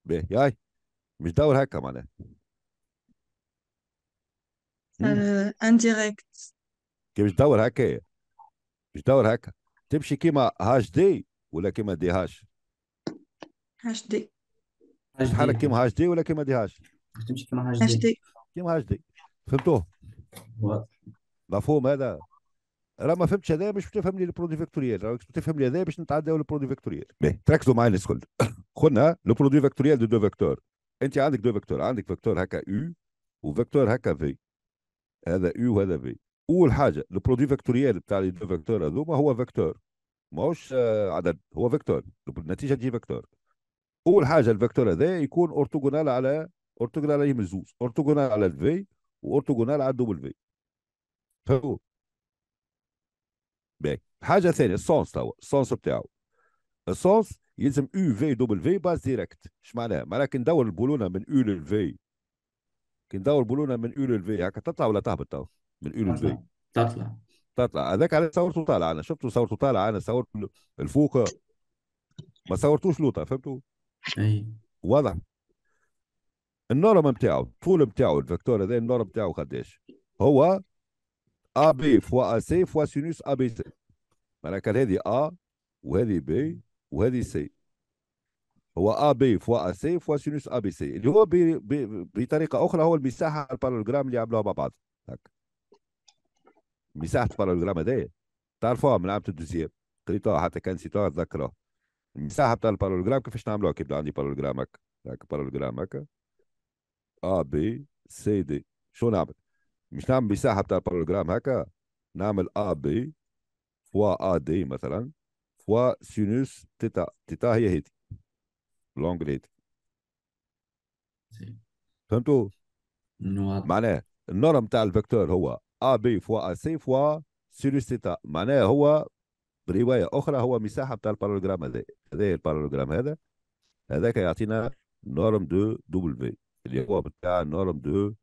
به ياي مش دور هكا معناها انديريكت أه، كي باش تدور هكا مش تدور هكا تمشي كيما هاش دي ولا كيما دي هاش هاش دي بحال كيما هاش دي ولا كيما دي هاش؟ تمشي كيما هاش دي هاش دي كيما هاش دي فهمتوه؟ مفهوم هذا؟ راه ما فهمتش هذا باش تفهم لي البرودوي فيكتوريال راه تفهم لي هذا باش نتعداو البرودوي فيكتوريال تركزوا معايا الناس الكل لو البرودوي فيكتوريال دو دو فيكتور انت عندك دو فيكتور عندك فيكتور هكا يو وفيكتور هكا في هذا يو وهذا في اول حاجه البرودوي فيكتوريال بتاع لي دو فيكتور هذوما هو فيكتور ماهوش عدد هو فيكتور النتيجه تجي فيكتور اول حاجه الفيكتور هذا يكون اورتوغونال على اورتوغونال عليهم الزوز اورتوغونال على الفي واورتوغونال على الدوبل في فهمتوا باهي حاجه ثانيه السونس توا السونس بتاعه السونس يلزم يو في دوبل في باز ديريكت اش معناها معناها كي ندور البولونه من يو للفي كي ندور البولونه من يو للفي هكا تطلع ولا تهبط توا من يو للفي تطلع تطلع هذاك على صورته طالع انا شفته صورته طالع انا صورت الفوق ما صورتوش لوطه فهمتوا اي واضح النورم بتاعه الطول بتاعه الفكتور هذا النورم بتاعه قداش هو ا بي فوا ا سي فوا سينوس ا بي سي معناها كان هذه ا وهذه بي وهذه سي هو ا بي فوا ا سي فوا سينوس ا بي سي اللي هو بي بي بطريقه اخرى هو المساحه البارالوجرام اللي عملوها مع بعض هكا مساحه البارالوجرام هذايا تعرفوها من عام الدوزيام قريتوها حتى كان سيتوها تذكروها المساحه بتاع البارالوجرام كيفاش نعملوها كي يبدا عندي بارالوجرام هكا هكا بارالوجرام هكا ا بي سي دي شو نعمل مش نعمل مساحه بتاع البارالوجرام هكا نعمل ا بي فوا ا دي مثلا فوا سينوس تيتا تيتا هي هيدي لونغ هيدي فهمتوا معناه النورم تاع الفيكتور هو ا بي فوا ا سي فوا سينوس تيتا معناه هو بروايه اخرى هو مساحه بتاع البارالوجرام هذا هذا البارالوجرام هذا هذاك يعطينا نورم دو دوبل في اللي هو بتاع نورم دو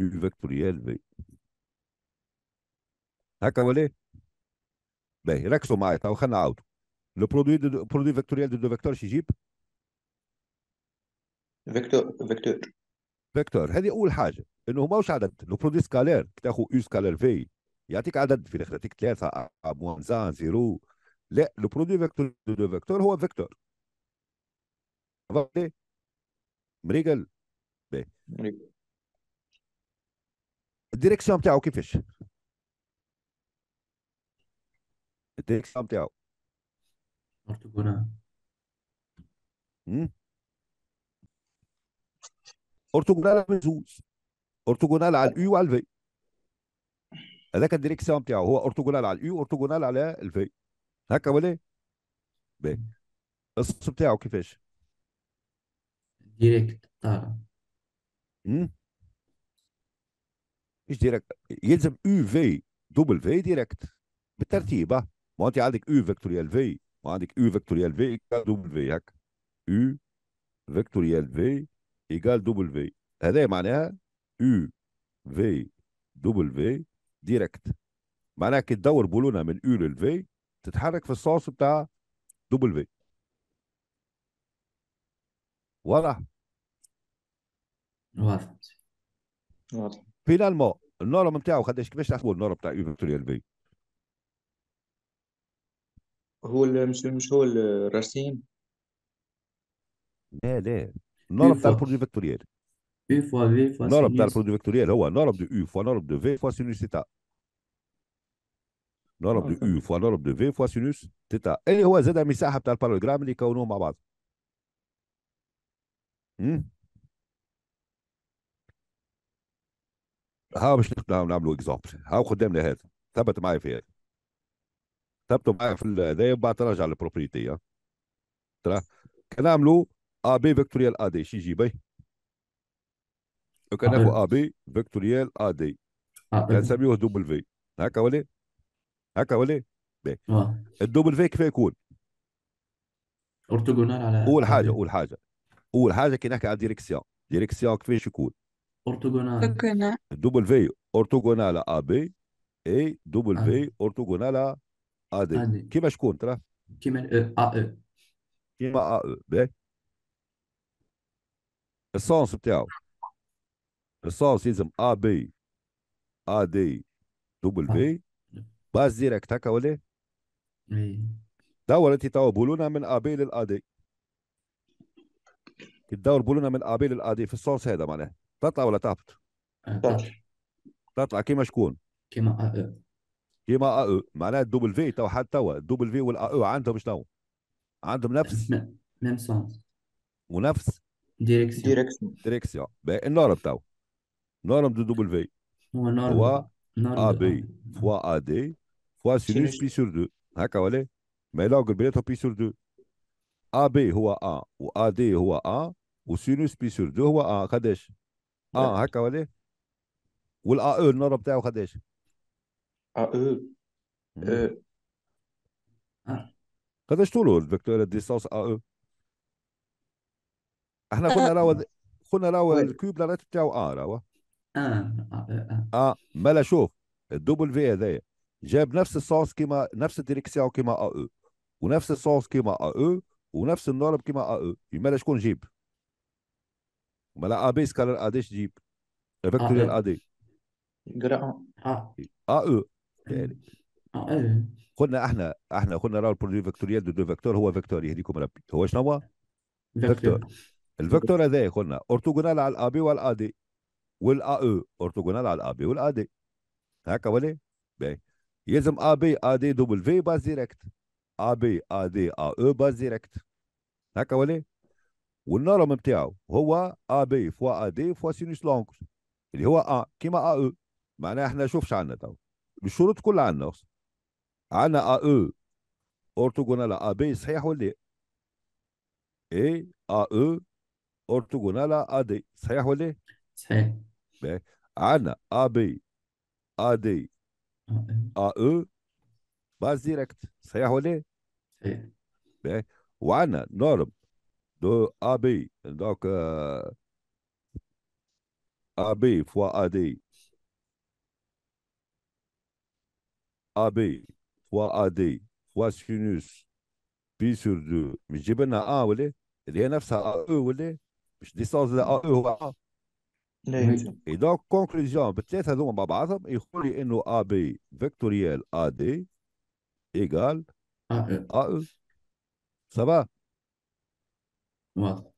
يو فيكتوريال في هكا ولا إيه؟ باهي ركزوا معايا تو خلينا نعاودوا لو برودوي دو برودوي فيكتوريال دو دو فيكتور شي يجيب فيكتور فيكتور فيكتور هذه اول حاجه انه ماهوش عدد لو برودوي سكالير تاخذ يو سكالير في يعطيك عدد في الاخر يعطيك ثلاثه موان زان زيرو لا لو برودوي فيكتور دو فيكتور هو فيكتور إيه؟ مريقل باهي الديريكسيون نتاعو كيفاش الديريكسيون نتاعو اورتوغونال اورتوغونال من زوز ارتوغونال على الاي وعلى الفي هذاك الديريكسيون بتاعه هو اورتوغونال على اليو اورتوغونال على الفي هكا ولا إيه؟ باهي الصوت بتاعه كيفاش ديريكت طار امم مش ديريكت يلزم او في دوبل في ديريكت بالترتيب اه ما انت عندك او فيكتوريال في عندك او فيكتوريال في ايكال دوبل في هكا او فيكتوريال في ايكال دوبل في هذا معناها او في دوبل في ديركت معناها كي تدور بولونا من اول للفي تتحرك في الصوص بتاع دوبل في واضح واضح واضح فينالمون النورم نتاعو قداش كيفاش تحسبوا النورم بتاع يو فيكتوريال في هو مش مش هو الراسين لا لا النورم بتاع البرودوي فيكتوريال U fois V fois نعرف بتاع سينوس البرودكت فيكتوريال هو نعرف دو U فوا نعرف دو V فوا سينوس تيتا نعرف دو U فوا نعرف دو V فوا سينوس تيتا اللي هو زاد المساحه بتاع البارالوجرام اللي يكونوه مع بعض امم ها باش نقدروا نعملوا اكزامبل ها قدامنا هذا ثبت معايا في هذا ثبتوا معايا في هذايا وبعد نرجع للبروبريتي ترى كنعملوا ا بي فيكتوريال ا دي شي يجي بي إيه؟ دونك انا ناخذ ا بي فيكتوريال ا دي آه، كنسميوه آه. دوبل في هكا ولا هكا ولا آه. الدوبل في كيف يكون اورتوغونال على اول حاجه اول حاجه اول حاجه كي نحكي على ديريكسيون ديريكسيون كيفاش يكون اورتوغونال دوبل في اورتوغونال ا بي اي دوبل في اورتوغونال ا دي كيما شكون ترى كيما ا او كيما ا او باهي السونس بتاعو رصاص يلزم ا بي ا دي دوبل بي باس ديريكت هكا ولا دور انت تو بولونا من ا بي للأ دي تدور بولونا من ا بي للأ دي في الصوص هذا معناها تطلع ولا تهبط؟ تطلع تطلع كيما شكون؟ كيما ا او كيما ا او معناها الدبل في تو حتى توا الدبل في والا او عندهم شنو؟ عندهم نفس ميم سونس ونفس ديريكسيون ديريكسيون ديريكسيون باهي النورب تو نورم دو دوبل في هو نورم فوا ا بي آه. فوا ا دي فوا سينوس بي سور دو هكا ولا ما لا قلبيتو بي سور دو ا بي هو ا و ا دي هو ا و سينوس بي سور دو هو ا قداش أ هكا ولا والا او النورم تاعو قداش ا او قداش آه. طوله الفكتور ديستانس ا او احنا كنا راهو كنا راهو الكوب لا تاعو ا راهو اه اه, آه. اه, آه، مالا شوف الدوبل في إيه هذايا جاب نفس السونس كيما نفس الديريكسيون كيما ا او ونفس السونس كيما ا او ونفس النورم كيما ا او مالا شكون جيب مالا ا بي سكالر ا دي جيب فيكتوريال ا دي ا او قلنا احنا احنا قلنا راه البرودوي فيكتوريال دو دو فيكتور هو فيكتور يهديكم ربي هو شنو هو؟ فيكتور الفيكتور هذا قلنا اورثوغونال على الابي والادي والا او اورتوغونال على والأ والادي هكا ولا باهي يلزم أ ادي دوبل في باز ديريكت دي ادي او باز ديريكت هكا ولا والنورم نتاعو هو أ بي فوا ادي فوا سينوس لونغ اللي هو ا كيما ا او معناها احنا شوف عندنا تو الشروط كلها عندنا عندنا ا او اورتوغونال ا بي صحيح ولا اي ا او اورتوغونال ا دي صحيح ولا صحيح معك عنا ا بي ا دي ا او باز ديريكت صحيح ولا صحيح معك وعنا نورم دو ا بي دونك ا بي فوا ا دي ا بي فوا ا دي فوا سينوس بي سور دو مش جبنا ا ولا اللي هي نفسها ا او ولا مش ديسونس ا او هو ا اي دونك كونكلوزيون بالثلاثه هذوما مع بعضهم يقول لي انه ا بي فيكتوريال ا دي ايغال ا او سافا واضح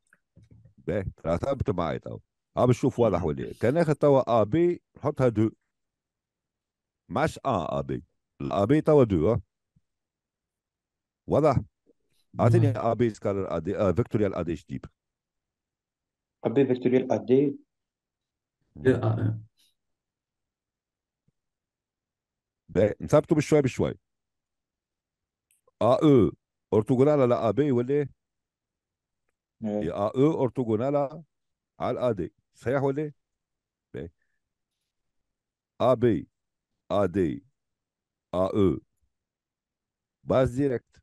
باهي ثبت معايا تو ها باش نشوف واضح ولا إيه؟ كان ناخذ توا ا بي نحطها دو ماش ان ا بي الأ بي توا دو واضح اعطيني ا بي سكالر ا دي فيكتوريال ا دي اش تجيب ا بي فيكتوريال ا دي 2 بشوي بشوي ا او على لا بي ولا إيه؟, ايه؟ يا ا او اورتوغونال على دي صحيح ولا إيه؟ ا بي ا دي ا او باز ديريكت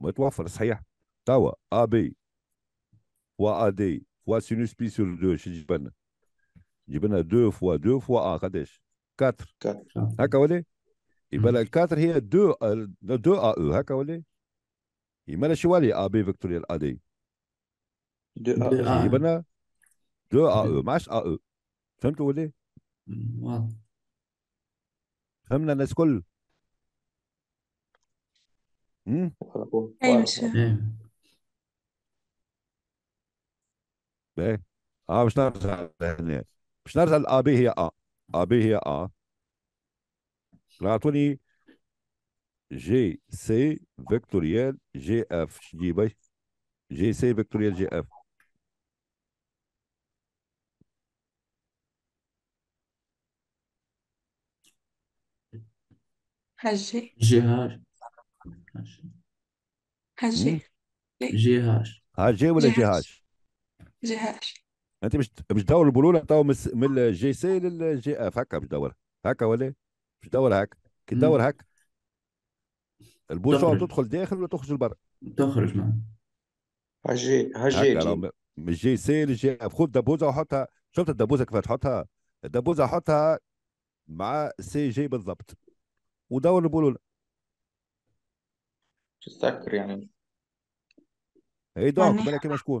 متوفر صحيح توا ا بي و ا دي و سينوس بي سور 2 شو جبنا دو فوا دو فوا اه قداش 4 هكا ولا يبقى 4 هي دو دو ا آه، او آه، هكا ولا يبقى شوالي ا آه، بي فيكتوريال ا دي دو ا يبقى دو ا او ماش ا او فهمتوا ولا فهمنا الناس الكل اي باهي اه باش نرجع لهنا باش نرجع بي هي ا ا بي هي ا اعطوني جي سي فيكتوريال جي اف شدي بي جي سي فيكتوريال جي اف هجي جي هاج هجي جي هاج جي ولا جي هاج جي هاج انت مش مش دور البلوله تو من الجي سي للجي اف هكا مش دور هكا ولا إيه؟ مش دور هكا كي تدور هكا البوشون تدخل داخل ولا تخرج لبرا تخرج معنا هجي هجي من الجي سي للجي اف خذ دبوزه وحطها شفت الدبوزه كيفاش تحطها الدبوزه حطها مع سي جي بالضبط ودور البلوله تتذكر يعني اي دونك بالك شكون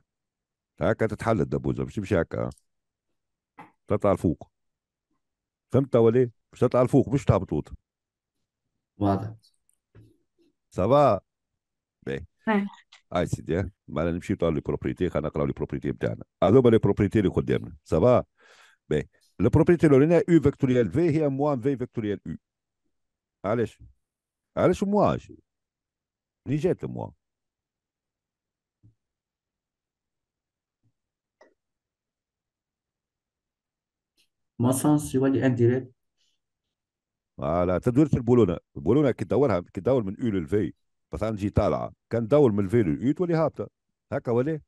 هكا تتحل الدبوزه مش تمشي هكا تطلع لفوق فهمت ولا إيه؟ مش تطلع لفوق مش تهبط وطا واضح سافا باهي هاي سيدي مالا نمشي طال لي بروبريتي خلينا نقراو لي بروبريتي بتاعنا هذوما لي بروبريتي اللي قدامنا سافا باهي البروبريتي الاولانيه يو فيكتوريال في هي موان في فيكتوريال يو علاش علاش مواج منين جات موان ما سانس يولي انديريكت على تدوير في البولونا البولونا كي تدورها كي تدور من اول الفي بس عندي طالعه كان دور من الفي للاو ولي هابطه هكا ولا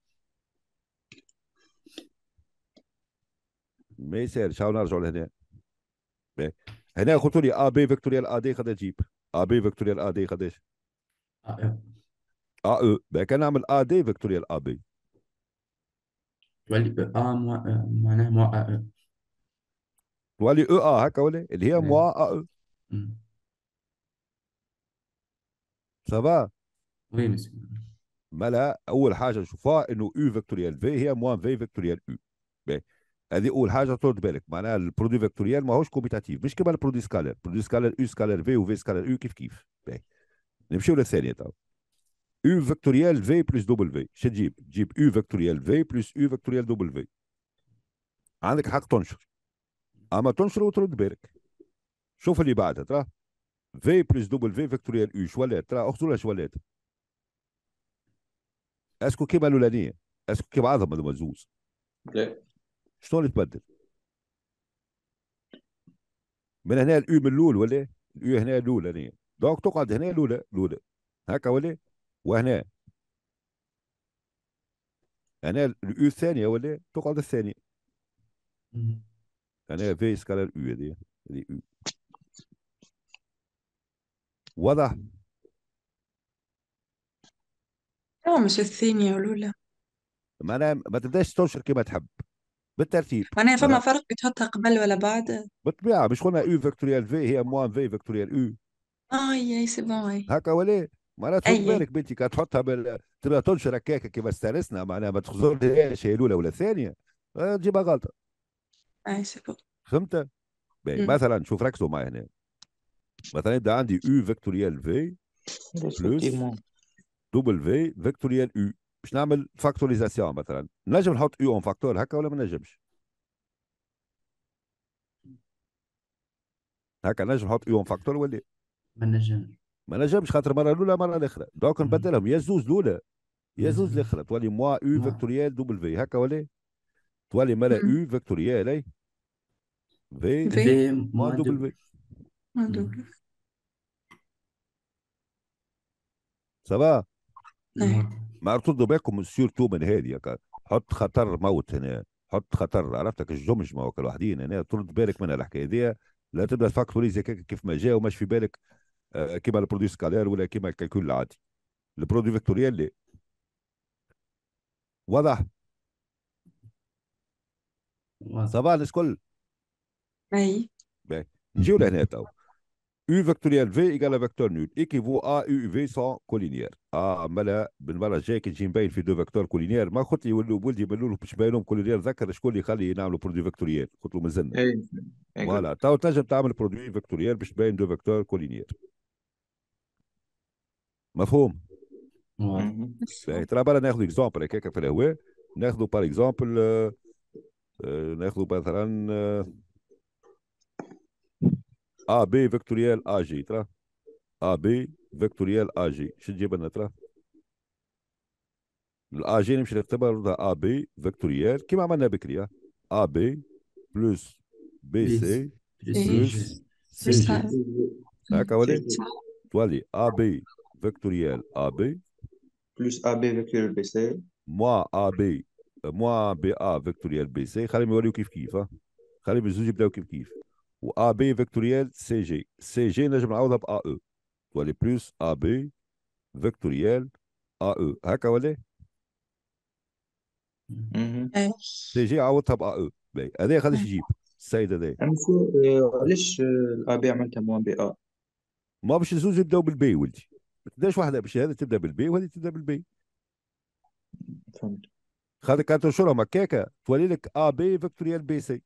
ما يسالش هاو نرجعوا لهنا هنا قلت لي ا بي فيكتوريال ا دي غادي جيب ا بي فيكتوريال ا دي غاداش ا او كان نعمل ا دي فيكتوريال ا بي يولي ا معناه مو ا ولي ا هكا ولا اللي هي موا إيه. أقا إمم. سافا وي مالا أول حاجة نشوفها إنه أو فيكتوريال في هي موان في فيكتوريال أو هذه اول حاجه ترد بالك معناها البرودوي فيكتوريال ماهوش كوميتاتيف مش كما البرودوي سكالر البرودوي سكالر او سكالر في وفي سكالر او كيف كيف نمشيو للثانيه تو او فيكتوريال في بلس دوبل في شتجيب تجيب او فيكتوريال في بلس او فيكتوريال دوبل في عندك حق تنشر اما تنشر وترد بالك شوف اللي بعدها ترى في بلس دوبل في فيكتوريال اي شوالات ترى اختو لها شوالات اسكو كيما الاولانيه اسكو كيما عظم هذوما الزوز إيه. شنو اللي تبدل؟ من هنا الاو من الاول ولا الاو هنا الاولى هنا دونك تقعد هنا الاولى الاولى هكا ولا وهنا هنا الاو الثانيه ولا تقعد الثانيه يعني V اسكالر U هذه دي. هذه او واضح لا مش الثانية والأولى ما أنا ما تبداش تنشر كما تحب بالترتيب معناها فما يعني فرق بتحطها قبل ولا بعد بالطبيعة مش قلنا U فيكتوريال في هي موان في فيكتوريال U اي اي سي بون اي هكا ولا معناها تحط بالك بنتي كتحطها تحطها بال تنشر هكاك كما استانسنا معناها ما تخزرش هي الاولى ولا الثانيه آه، تجيبها غلطه فهمت مثلا شوف ركزوا معي هنا مثلا يبدا عندي U فيكتوريال في بلس دوبل في فيكتوريال U باش نعمل فاكتوريزاسيون مثلا نجم نحط U اون فاكتور هكا ولا ما نجمش هكا نجم نحط U اون فاكتور ولا ما نجمش ما نجمش خاطر مره الاولى مره الاخرى دونك نبدلهم يا زوز الاولى يا زوز الاخرى تولي موا U فيكتوريال دوبل في هكا ولا Toi, les mâles à mm. U vectoriels, في V, v, moins W. Moins W. Mm. Ça va ما تردوا بالكم سيرتو من هذه حط خطر موت هنا حط خطر عرفتك الجمج ما وحدين هنا ترد بالك من الحكايه دي لا تبدا تفكتوريزي كيف ما جاء وماش في بالك آه، كيما البرودوي سكالير ولا كيما الكالكول العادي البرودوي فيكتوريال لا واضح صافا الكل اي باهي نجيو لهنا تو U vectoriel V égale à vecteur nul équivaut à U V sans collinéaire. اه مالا بالمره الجايه كي نجي نبين في دو فيكتور كولينيير ما قلت لي ولدي بنقول له باش نبينهم كولينيير ذكر شكون اللي يخلي نعملوا برودوي فيكتوريال قلت له مازلنا فوالا تو تنجم تعمل برودوي فيكتوريال باش تبين دو فيكتور كولينيير مفهوم؟ ترى برا ناخذ اكزومبل هكاك في الهواء ناخذ باغ اكزومبل آه، ناخذه مثلا ا بي فيكتوريال ا جي ترى ا بي فيكتوريال ا جي شو تجيب لنا ترى الا جي نمشي نختبر ا بي آه، فيكتوريال كيما عملنا بكري ا بي بلس بي سي بلس سي جي هكا ولي تولي ا بي فيكتوريال ا بي بلس ا بي فيكتوريال بي سي موا ا بي موا بي ا فيكتوريال بي سي خليهم يوريو كيف كيف ها خليهم الزوج يبداو كيف كيف و ا بي فيكتوريال سي جي سي جي نجم نعوضها ب ا او تولي بلوس ا بي فيكتوريال ا او هكا ولا سي جي عوضتها ب ا او هذا خلاص يجيب السيد هذا علاش الابي بي عملتها موان بي ا ما باش الزوج يبداو بالبي ولدي ما تبداش واحده باش هذا تبدا بالبي وهذه تبدا بالبي فهمت خاطر كانت تنشرهم هكاك تولي لك ا بي فيكتوريال بي سي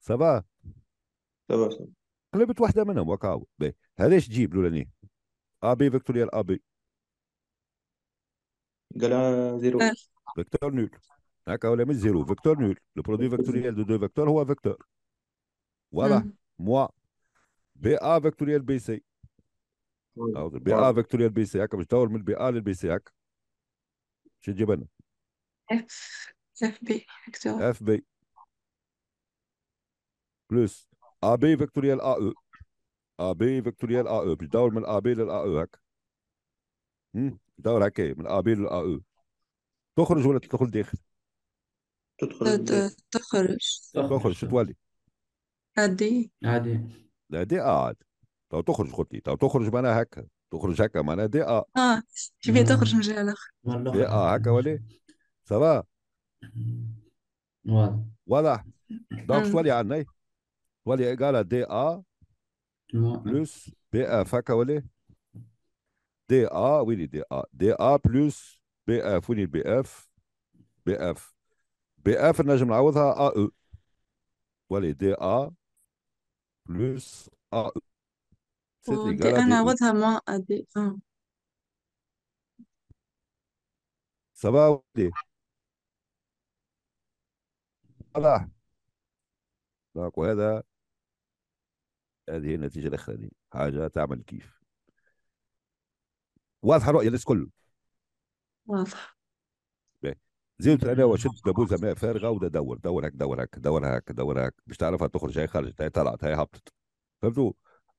صافا صباح قلبت واحده منهم وكاو هذاش تجيب لولاني ا بي فيكتوريال ا بي قالها زيرو آه. فيكتور نول هكا ولا مش زيرو فيكتور نول لو برودوي فيكتوريال دو دو فيكتور هو فيكتور فوالا موا بي ا فيكتوريال بي سي بي ا فيكتوريال بي سي هكا باش تدور من بي ا للبي سي هكا شو تجيب لنا؟ اف اف بي فيكتور اف بي بلس ا بي فيكتوريال ا او ا بي فيكتوريال ا او بتدور من ا بي للا او e هك دور هكا من ا بي للا او تخرج ولا تدخل داخل؟ تدخل تخرج تخرج تولي هادي هادي هادي اه تو تخرج قلت لي تو تخرج معناها هكا تخرج هكا معناها دي اه, آه، كيفاه تخرج من جهه الاخر دي اه هكا ولا سافا واضح واضح دونك تولي عندنا تولي ايكال دي ا بلس بي اف هكا ولا دي ا ويلي دي ا دي ا بلس بي اف ويلي بي اف بي اف بي اف نجم نعوضها ا او ولي دي ا بلس ا او صدرك ودي أنا قلبي ما مع قد آه صباح ودي صلاح صلاح وهذا هذه النتيجة الأخرانية حاجة تعمل كيف واضحة الرؤية الناس كله واضح زيوت انا وشد دبوزة ماء فارغه وده دور دور هك دور هك دور هك دور هك مش تعرفها تخرج هي خرجت هي طلعت هي هبطت فهمتوا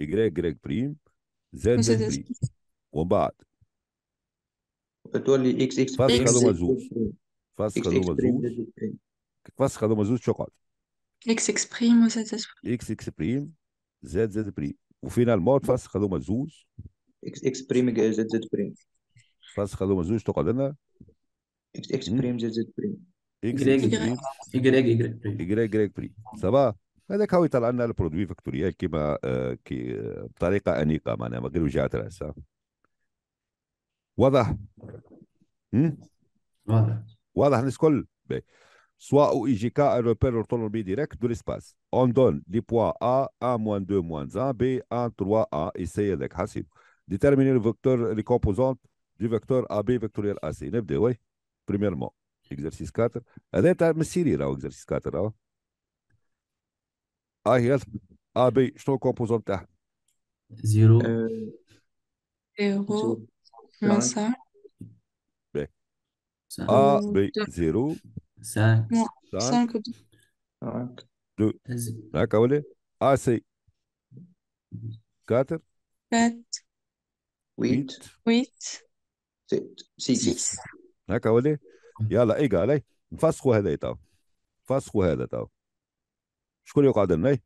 إيكغيك جريك بريم زاد زائد بريم ومن بعد تولي اكس اكس فاسخ هذوما زوج فاسخ هذوما زوج فسخ هذوما زوج شو قال اكس اكس بريم وزاد زاد بريم اكس اكس بريم زاد زاد بريم وفينالمون فسخ هذوما زوج اكس اكس بريم زاد زاد بريم فسخ هذوما زوج تقعد لنا اكس اكس بريم زاد زاد بريم اكس اكس بريم اكس اكس بريم اكس اكس بريم اكس اكس اكس اكس اكس اكس اكس اكس اكس اكس اكس اكس اكس بريم بريم بريم بريم بريم بريم سافا هذاك هو يطلع لنا البرودوي فيكتوريال كيما آه، كي آه، بطريقه انيقه معناها ما غير وجهه راس آه. واضح واضح واضح كل سواء او اي جي كا روبير اورتونو بي ديريكت دو لسباس اون دون لي بوا ا ا موان دو موان زان بي 1 3 ا اي سي هذاك حاسب ديتيرميني لو فيكتور لي كومبوزونت دو فيكتور ا بي فيكتوريال ا سي نبدا وي بريميرمون اكزرسيس 4 هذا تاع مسيري راهو اكزرسيس 4 راهو اي آه، يلا اه بي شنو الكومبوزون بتاعها زيرو zéro, zéro, moins cinq, 5, بي cinq, ا آه، بي 0 cinq, moins 5 5, 5, 2 z- هكا ولي ا سي 4 4, 8, 8 8, 7, 6, 6. هكا ولي يلا ايقا علي نفسخوا هذا تو نفسخوا هذا تو شكون يقعد هنا؟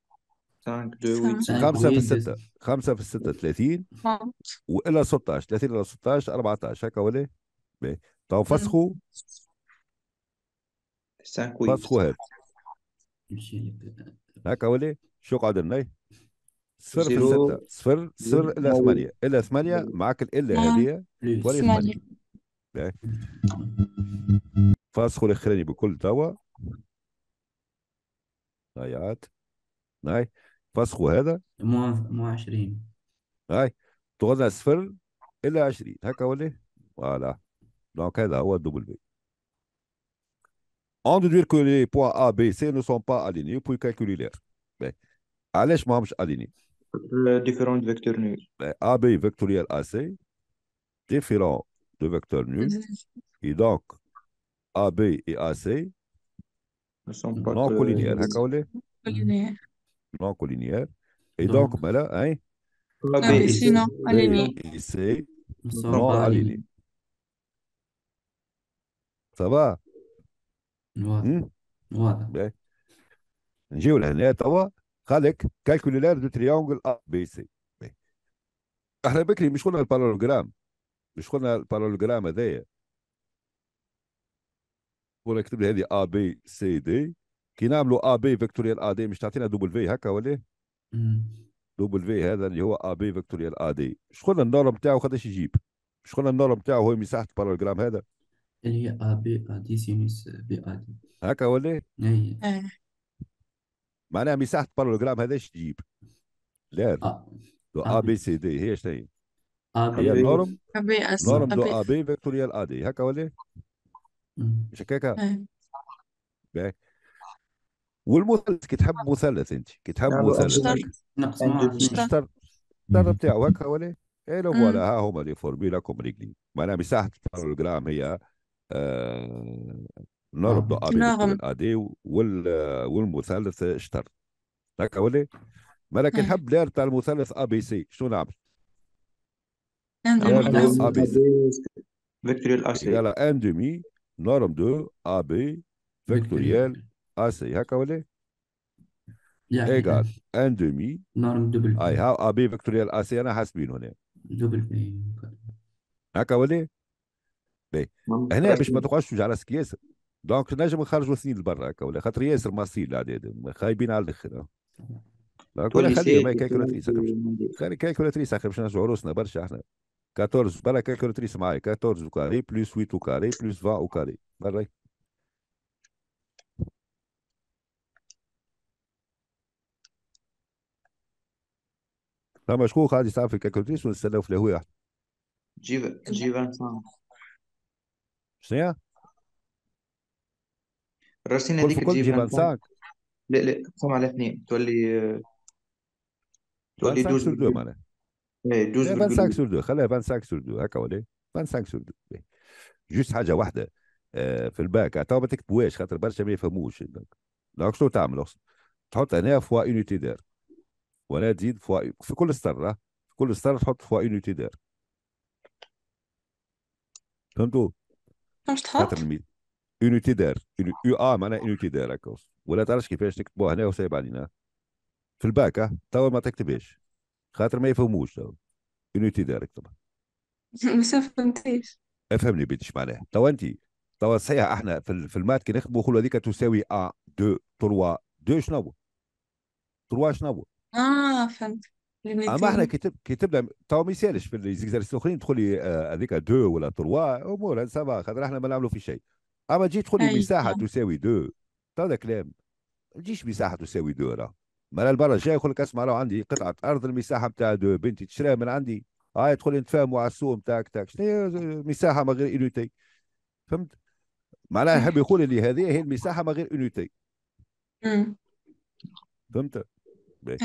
5 2 8 5 في الستة طيب، 5 في الستة 30 والا 16 30 الى 16 14 هكا ولا؟ تو فسخوا فسخوا هذا هكا ولا؟ شو يقعد هنا؟ صفر في الستة صفر صفر إلى ثمانية إلى ثمانية معك الا هذه إيه، ولي ثمانية فاسخوا الأخراني بكل توا هاي عاد هاي فسخوا هذا مو مو 20 هاي طغنا صفر الى 20 هكا ولا فوالا دونك هذا هو الدوبل بي On dire que les points A, B, C ne sont pas alignés pour calculer l'air. علاش ما همش alignés Différent de vecteur nul. A, B vectoriel AC, différent de vecteur nul. Et donc, AB et AC Non collinéaire, pas non que... collinaires. Hein, non collinaires. Et donc, ah. mais là, hein? A, B, et C, non alignés. Et C, non alignés. Ça va? Ouais. ouais. نجيو لهنا توا قالك كالكوليلير دو تريونجل ا بي سي احنا بكري مش قلنا البارالوجرام مش قلنا البارالوجرام هذايا ولا كتب لي هذه ا بي سي دي كي نعملوا ا بي فيكتوريال ا دي مش تعطينا دوبل في هكا ولا دوبل في هذا اللي هو ا بي فيكتوريال ا دي شكون النورم نتاعو قداش يجيب شكون النورم نتاعو هو مساحه البارالجرام هذا اللي هي ا بي ا دي سينوس بي ا دي هكا ولا اي معناها مساحه البارالجرام هذا ايش تجيب لا دو ا بي سي دي هي شنو هي؟ هي النورم ا بي ا بي فيكتوريال ا دي هكا ولا مش هكاك أيوة. باك والمثلث تحب مثلث انت تحب مثلث الشطر الشطر بتاعه هكا ولا اي إيه لو فوالا ها هما لي فورمي كومريكلي معناها مساحه البارالوجرام هي آه نربط اري ادي والمثلث شطر هكا ولا إيه؟ مالك نحب أيوة. لير تاع المثلث ا بي سي شنو نعمل؟ اندومي ا بي سي فيكتوريال ا سي يلا اندومي نورم 2 ا بي فيكتوريال ا سي هكا ولا يعني ايغال ان دومي نورم دوبل بي اي هاو ا بي فيكتوريال ا سي انا حاسبين هنا دوبل بي هكا ولا بي هنا باش ما تقعدش توجع راسك ياسر دونك نجم نخرجوا سنين لبرا هكا ولا خاطر ياسر مصيل العداد خايبين على الاخر ولا خليهم كالكولاتريس خلي كالكولاتريس باش نرجعوا روسنا برشا احنا 14 par la calculatrice معايا 14 au carré plus 8 au carré plus 20 au carré بالراي ثم شكون قاعد يستعمل في الكالكولاتريس ونستناو في الهواء جيفا جيفا شنو هي؟ الرصينه هذيك تجيب 25 لا لا 9 على 2 تولي تولي 12 معناها 25 سور دو خليها 25 سور دو هكا ولا 25 سور دو جوست حاجه واحده آه، في الباك تو ما تكتبوهاش خاطر برشا ما يفهموش دونك شنو تعمل تحط هنا فوا اونيتي دار ولا تزيد فوا في كل سطر في كل سطر تحط فوا اونيتي دار فهمتوا؟ مش تحط؟ خاطر دار يو ا معناها اونيتي دار ولا تعرفش كيفاش تكتبوها هنا وسايب علينا في الباك توا ما تكتبهاش خاطر ما يفهموش يونيتي دايركت طبعا ما فهمتيش افهمني بنت اش معناها توا انت توا صحيح احنا في, في المات كي نخدموا نقولوا هذيك تساوي 1 2 3 2 شنو هو 3 شنو هو اه فهمت اما احنا كي كي تبدا توا ما يسالش في ليزيكزارسيس الاخرين تقول لي آه، هذيك 2 ولا 3 امور سافا خاطر احنا ما نعملوا في شيء اما تجي تقول لي أيوة، مساحه تساوي 2 تو هذا كلام ما تجيش مساحه تساوي 2 راه مالا البرا جاي يقول لك اسمع لو عندي قطعه ارض المساحه نتاع دو بنتي تشريها من عندي هاي آه، لي نتفاهموا على السوق نتاعك تاعك شنو هي مساحه ما غير انوتي فهمت معناها يحب يقول لي هذه هي المساحه ما غير انوتي فهمت إيه.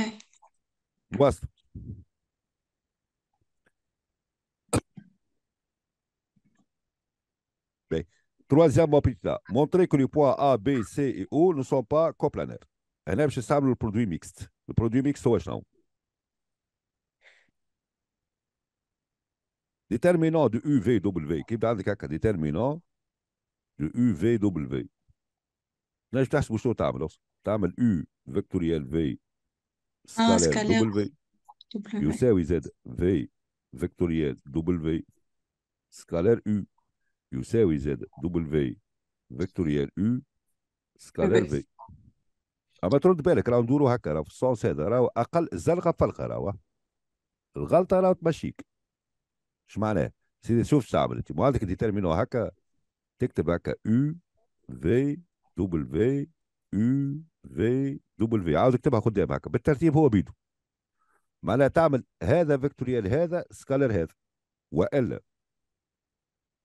واصل Troisième optique, montrer que les points A, B, C et O ne sont pas coplanaires. On a aussi le produit mixte. Le produit mixte, c'est ça. Déterminant de U, V, W. Qu'est-ce qu'il y a de déterminant du U, V, W Là, je vais vous montrer ce que tu as U, vectoriel, V, scalaire, W. U, vous Z, V, vectoriel, W, scalaire, U. U, C, vectoriel, U, scalaire, V. اما ترد بالك راه ندورو هكا راه في السونس هذا راهو اقل الزلقه فلقه راهو الغلطه راهو تمشيك اش معناه سيدي شوف تعمل انت عندك ديتيرمينو هكا تكتب هكا يو في دبل في يو في دبل في عاود تكتبها قدام هكا بالترتيب هو بيدو معناها تعمل هذا فيكتوريال هذا سكالر هذا والا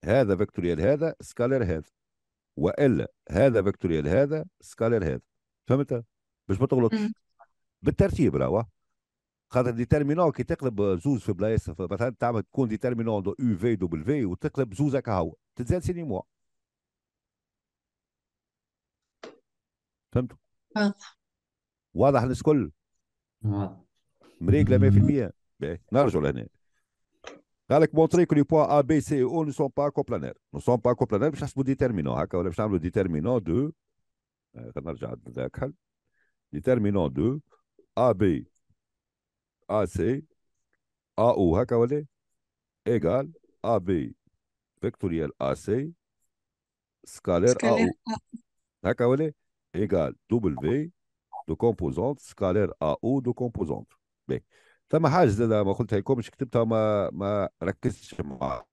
هذا فيكتوريال هذا سكالر هذا والا هذا فيكتوريال هذا سكالر هذا فهمت باش ما تغلطش بالترتيب راهو آه. خاطر ديتيرمينون كي تقلب زوز في بلايص مثلا تعمل تكون ديتيرمينون دو يو في دوبل في وتقلب زوز هكا هو تتزاد سيني موا فهمت واضح واضح الكل مريقله 100% نرجع لهنا قال لك مونتري كو لي بوان ا بي سي او نو سون با كوبلانير نو سون با كوبلانير باش نحسبوا ديتيرمينون هكا ولا باش نعملوا ديتيرمينون دو غنرجع لذاك حل لي تيرمينون دو ا بي ا سي ا او هكا ولا ايغال ا بي فيكتوريال ا سي سكالير ا او هكا ولا ايغال دوبل في دو كومبوزونت سكالير ا او دو كومبوزونت بي ثم حاجه زاد ما قلتها لكمش كتبتها ما ما ركزتش معاها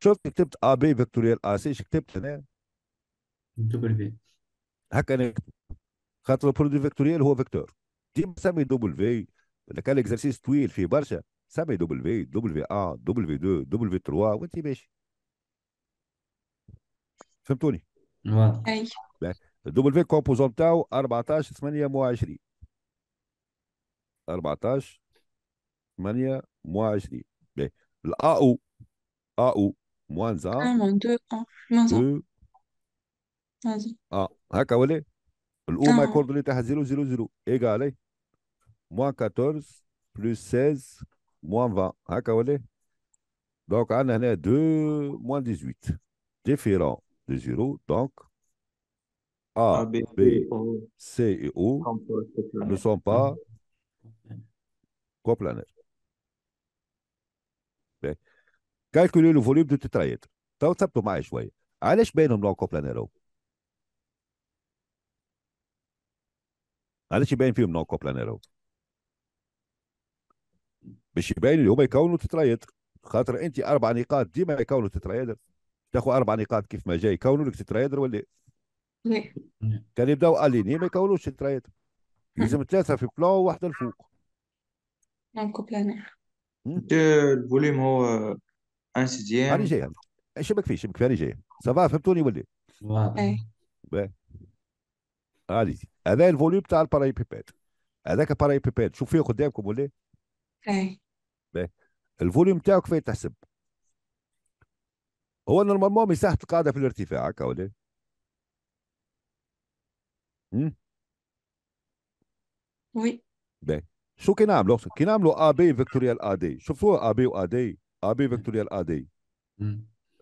شفت كتبت ا بي فيكتوريال ا سي شكتبت هنا دوبل في هكا نكتب خاطر البرودوي فيكتوريال هو فيكتور ديما سمي دوبل في كان اكزرسيس طويل فيه برشا سمي دوبل في دوبل في ا دوبل في 2 دوبل في 3 وانت ماشي فهمتوني؟ اي دوبل في كومبوزون تاعو 14 8 مو 20 14 8 مو 20 الا او موان 1 2 2 Ah, هكا ولا ma coordonnée est à 0 0 0 Égalé. Moins 14 plus 16 moins 20 هكا on دونك عندنا 2 moins 18 Différent de 0 Donc, A, B, C et O ne sont pas coplanaires. Calculez le volume du tétraèdre. Tu as un peu de mal معلش يبين فيهم ان هو كوبلانير مش يبين اللي هما يكونوا تترايد خاطر انت اربع نقاط ديما يكونوا تتريدر تاخذ اربع نقاط كيف ما جاي يكونوا لك تتريدر ولا نعم. كان يبداو اليني ما يكونوش تتريدر لازم ثلاثه في بلون وواحده لفوق كوبلانير الفوليوم هو ان سيديام هاني جاي شبك فيه شبك فيه اني جاي سافا فهمتوني ولا واضح عادي هذا الفوليوم تاع بيبات هذاك الباراي بيبات شوف فيه قدامكم ولا ايه الفوليوم تاعو كيفاش تحسب هو نورمالمون مساحه القاعده في الارتفاع هكا ولا إيه؟ وي باهي شو كي نعملو كي نعملو ا بي فيكتوريال ا دي شوفوا ا بي و ا دي ا بي فيكتوريال ا دي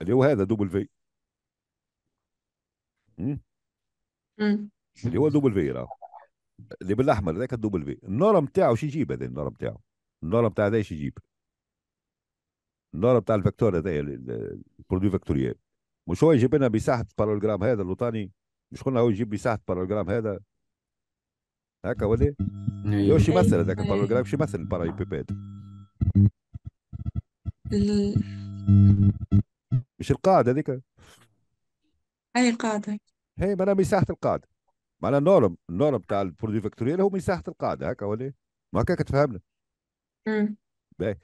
اللي هو هذا دوبل في اللي هو دوبل في راه اللي بالاحمر ذاك الدوبل في النار نتاعو شي يجيب هذا النار نتاعو النار نتاع هذا شي يجيب النار نتاع الفكتور هذا البرودوي فكتوريال مش هو يجيب لنا مساحه بارالجرام هذا اللوطاني مش قلنا هو يجيب مساحه بارالجرام هذا هكا ولا هو نعم. شي مثل هذاك البارالجرام شي مثل الباراي بيباد مش القاعده هذيك اي قاعده هي معناها مساحه القاعده معناها النورم النورم تاع البرودوي فاكتوريال هو مساحه القاعده هكا ولا ما هكاك تفهمنا باهي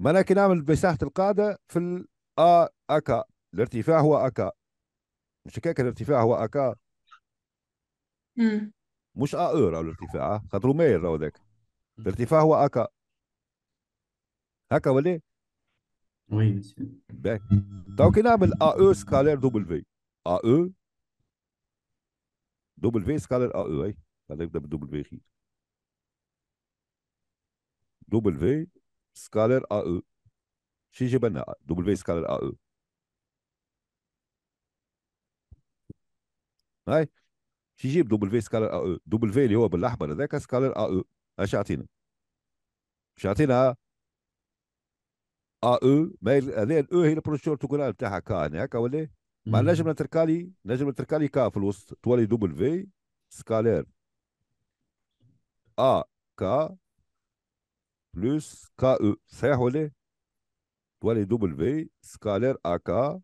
معناها كي نعمل مساحه القاعده في ال ا اكا الارتفاع هو اكا مش هكاك الارتفاع هو اكا مش ا او راهو الارتفاع خاطر ماير راهو ذاك الارتفاع هو اكا هكا ولا وي باهي تو كي نعمل ا او سكالير دوبل في ا او دوبل في سكالر اه اي خلينا نبدا بالدوبل في خير دوبل في سكالر AØ شو جاب لنا دوبل في سكالر AØ هاي شو يجيب دوبل في سكالر AØ دوبل في اللي هو بالاحمر هذاك سكالر اه AØ اش يعطينا؟ مش يعطينا او ما هذه الأو هي البروجيكتور تقول بتاعها كا هناك ولا ايه؟ مع النجم التركالي نجم التركالي كا في الوسط توالي دوبل في سكالير ا كا بلس كا او صحيح ولا توالي دوبل في سكالير ا كا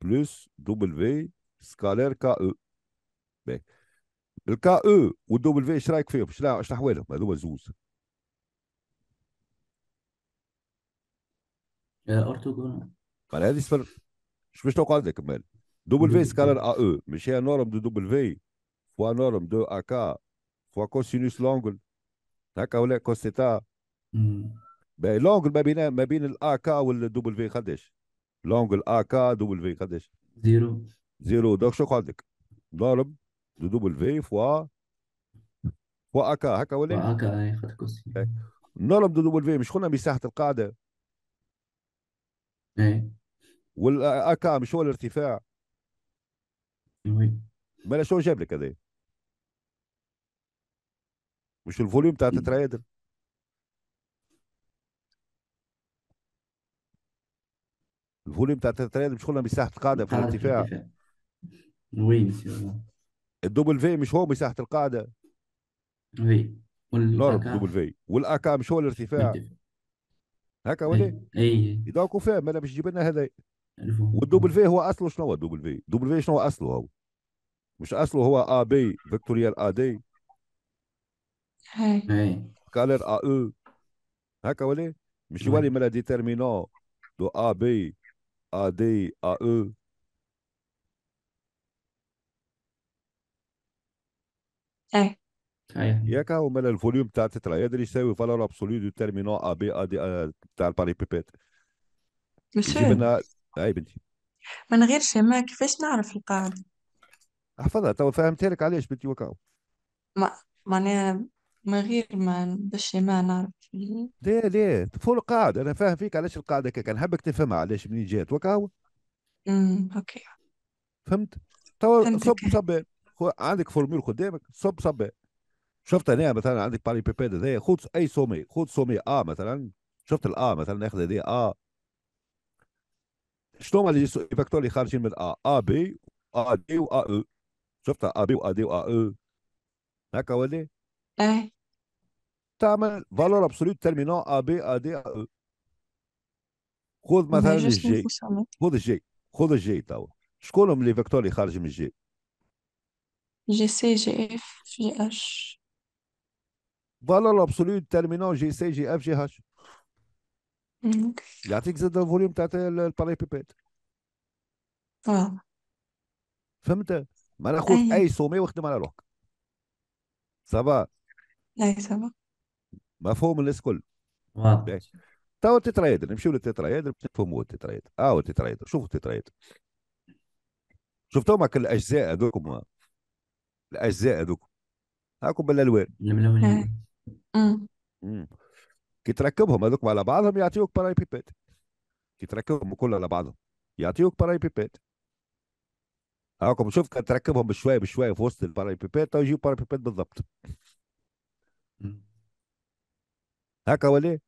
بلس دوبل في سكالير كا او الكا او والدوبل في ايش رايك فيهم؟ ايش احوالهم هذوما زوز؟ ارتوغونال آه، معناها هذه صفر مش باش نقول لك كمان دوبل في سكالر ا او ماشي هي نورم دو دوبل في فوا نورم دو ا كا فوا كوسينوس لونجل هكا ولا كوس تيتا لونجل ما بين ما بين الاكا والدوبل في قداش لونجل اكا دوبل في قداش زيرو زيرو دونك شو لك نورم دو دوبل في فوا فوا اكا هكا ولا فوا اكا اي خد كوسين نورم دو دوبل في مش قلنا مساحه القاعده ايه والاكا مش هو الارتفاع مالا شو جاب لك هذا مش الفوليوم تاع تترايدر الفوليوم تاع تترايدر مش قلنا مساحه القاعده في الارتفاع وين الدبل في مش هو مساحه القاعده وي والاكا دبل في والاكا مش هو الارتفاع هكا ولا اي إيه. دونك فاهم انا باش تجيب لنا هذا والدوبل في هو اصله شنو هو الدوبل في دوبل في شنو هو اصله هو مش اصله هو ا بي فيكتوريال ا دي هاي سكالير ا او هكا ولا مش يولي مالا ديتيرمينون دو ا بي ا دي ا او ايه ياك هو مال الفوليوم تاع تترا التترايدر يساوي فالور ابسولي دو تيرمينون ا بي ا دي تاع الباري بيبيت مش فاهم اي بنتي من غير شماء كيفاش نعرف القاعدة احفظها تو فهمتها لك علاش بنتي وكاو ما معناها من غير ما ما نعرف ليه ليه فول القاعدة انا فاهم فيك علاش القاعده كان نحبك تفهمها علاش منين جات وكاو أمم، اوكي فهمت تو صب صب عندك فورمول قدامك صب صب شفت انا مثلا عندك باري بيبيد هذايا خذ اي سومي خذ سومي ا مثلا شفت الا مثلا ناخذ هذه ا شلون غادي يجي فاكتور اللي خارجين من ا ا بي ا دي و ا او شفتها ا بي و ا دي e؟ و ا او e. هكا ولي اه تعمل فالور ابسولوت تيرمينون ا بي ا دي ا او خذ مثلا الجي خذ الجي خذ الجي توا شكون هم لي فيكتور اللي خارج من الجي جي سي جي اف جي اش فالور ابسولوت تيرمينون جي سي جي اف جي هاش يعطيك زاد الفوليوم تاع الباري بيبات فهمت معناها خذ اي سومي واخدم على روحك صافا اي صافا مفهوم الناس الكل توا تترايد نمشيو للتترايدر باش نفهموا التترايدر اه التترايدر شوفوا التترايدر شفتوا معك الاجزاء هذوكم الاجزاء هذوك هاكم بالالوان الملونين كي تركبهم هذوك على بعضهم يعطيوك باراي بيبات كي تركبهم كلهم على بعضهم يعطيوك باراي بيبات هاكم شوف كان تركبهم بشويه بشويه في وسط الباراي بيبات تو طيب يجيو باراي بيبات بالضبط هكا ولا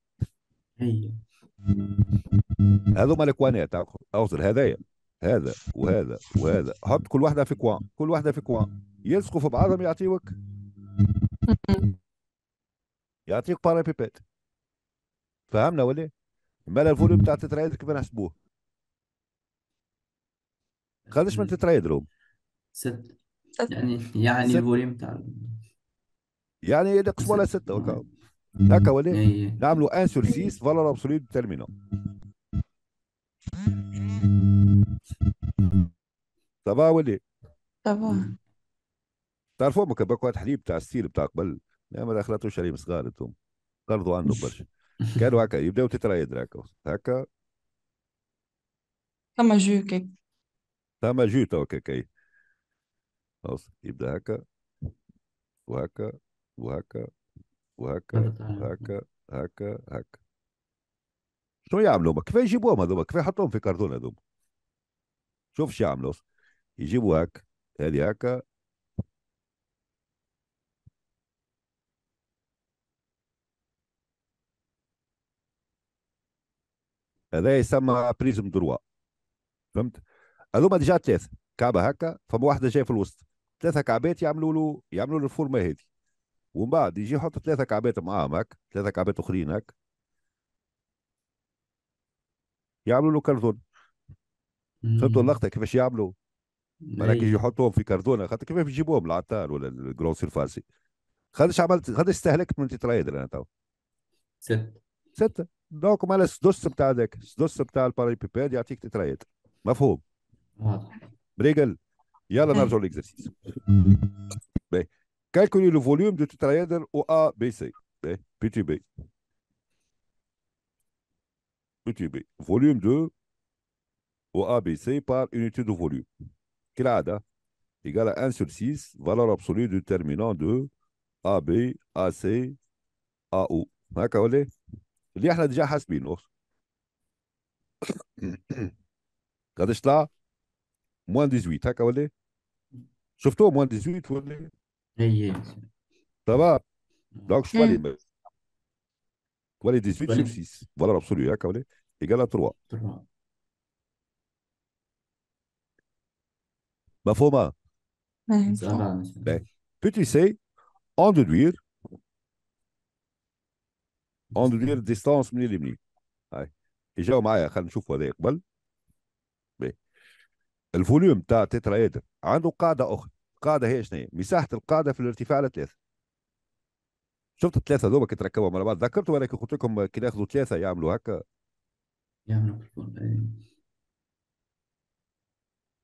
هذوما الكوانات اوصل هذايا هذا وهذا وهذا حط كل واحده في كوان كل واحده في كوان يلصقوا في بعضهم يعطيوك يعطيك بيبيت فهمنا ولا مالا الفوليوم تاع التترايدر كيف نحسبوه قداش من تترايدر هم ست يعني يعني الفوليوم تاع يعني نقسموا على ستة هكا هكا ولا إيه، إيه. نعملوا ان سور سيس فالور ابسوليت ديتيرمينون صافا ولا صافا تعرفوا مكبك واحد حليب تاع السير بتاع قبل ما دخلتوش عليهم صغار انتم قرضوا عنه برشا كانوا هكا يبداو تترايد راكو هكا ثم جو كي ثم جو تو كي يبدا هكا وهكا وهكا وهكا هكا هكا هكا شنو يعملوا كيفاش يجيبوهم هذوما كيفاش يحطوهم في كرتون هذوما شوف شو يعملوا يجيبوا هكا هذه هكا هذا يسمى بريزم دروا فهمت هذوما ديجا ثلاثه كعبه هكا فما واحده جايه في الوسط ثلاثه كعبات يعملوا له يعملوا له الفورمه هذه ومن بعد يجي يحط ثلاثه كعبات معاهم هك ثلاثه كعبات اخرين هك يعملوا له كرتون فهمتوا اللقطه كيفاش يعملوا مالك إيه. يجي يحطوهم في كرتونه خاطر كيفاش يجيبوهم العطار ولا سيرفاسي خاطر خدش عملت خدش استهلكت من تترايدر انا تو ستة ستة Donc, on va aller sur 2 sept'a déc. 2 sept'a déc par les pipes, il y a des petits traîtres. Ma faute. Brigel, il y a l'argent de l'exercice. Calculez le volume de tout traître OABC. Petit B. Petit B. Volume de OABC par unité de volume. C'est là, Égal à 1 sur 6, valeur absolue du terminant de AB, AC, AO. اللي احنا ديجا حاسبينه قداش طلع موان 18 هكا ولا إيه؟ شفتوه موان 18 ولا اي تمام دونك شو بالي تولي 18 sur 6 فوالا ابسولي هكا ولا ايكال 3 3 مفهومه مفهومه tu sais en déduire اون دير ديستونس من اللي منين هاي يجاو معايا خلينا نشوفوا هذا قبل الفوليوم تاع تترايدر عنده قاعده اخرى قاعده هي شنو هي مساحه القاعده في الارتفاع على ثلاثه شفت الثلاثه ذوما كي مع بعض ذكرت ولا قلت لكم كي ناخذوا ثلاثه يعملوا هكا يعملوا إيه.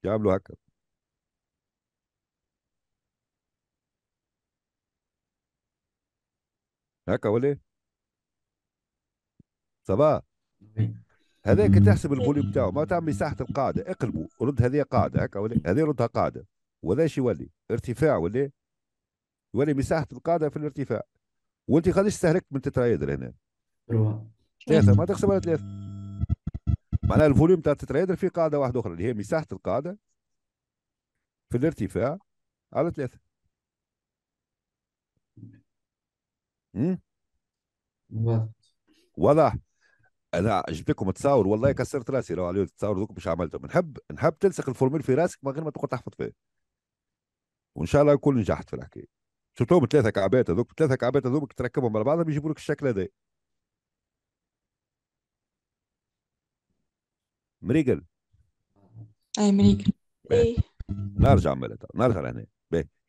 يعملوا هكا هكا ولا إيه؟ صباح إيه. هذاك تحسب الفوليوم بتاعه ما تعمل مساحه القاعده اقلبوا رد هذه قاعده هكا هذه ردها قاعده وهذا ايش يولي ارتفاع ولا إيه؟ يولي مساحه القاعده في الارتفاع وانت قداش استهلكت من تترايدر هنا؟ ثلاثه ما تقسمها ثلاثه معناها الفوليوم تاع التترايدر في قاعده واحده اخرى اللي هي مساحه القاعده في الارتفاع على ثلاثه واضح انا جبت تصاور والله كسرت راسي لو عليه التصاور ذوك مش عملتهم نحب نحب تلصق الفورميل في راسك من غير ما تقعد تحفظ فيه وان شاء الله يكون نجحت في الحكايه شفتهم ثلاثه كعبات هذوك ثلاثه كعبات هذوك تركبهم على بعضهم يجيبوا لك الشكل هذا مريقل اي مريقل اي نرجع معناتها نرجع لهنا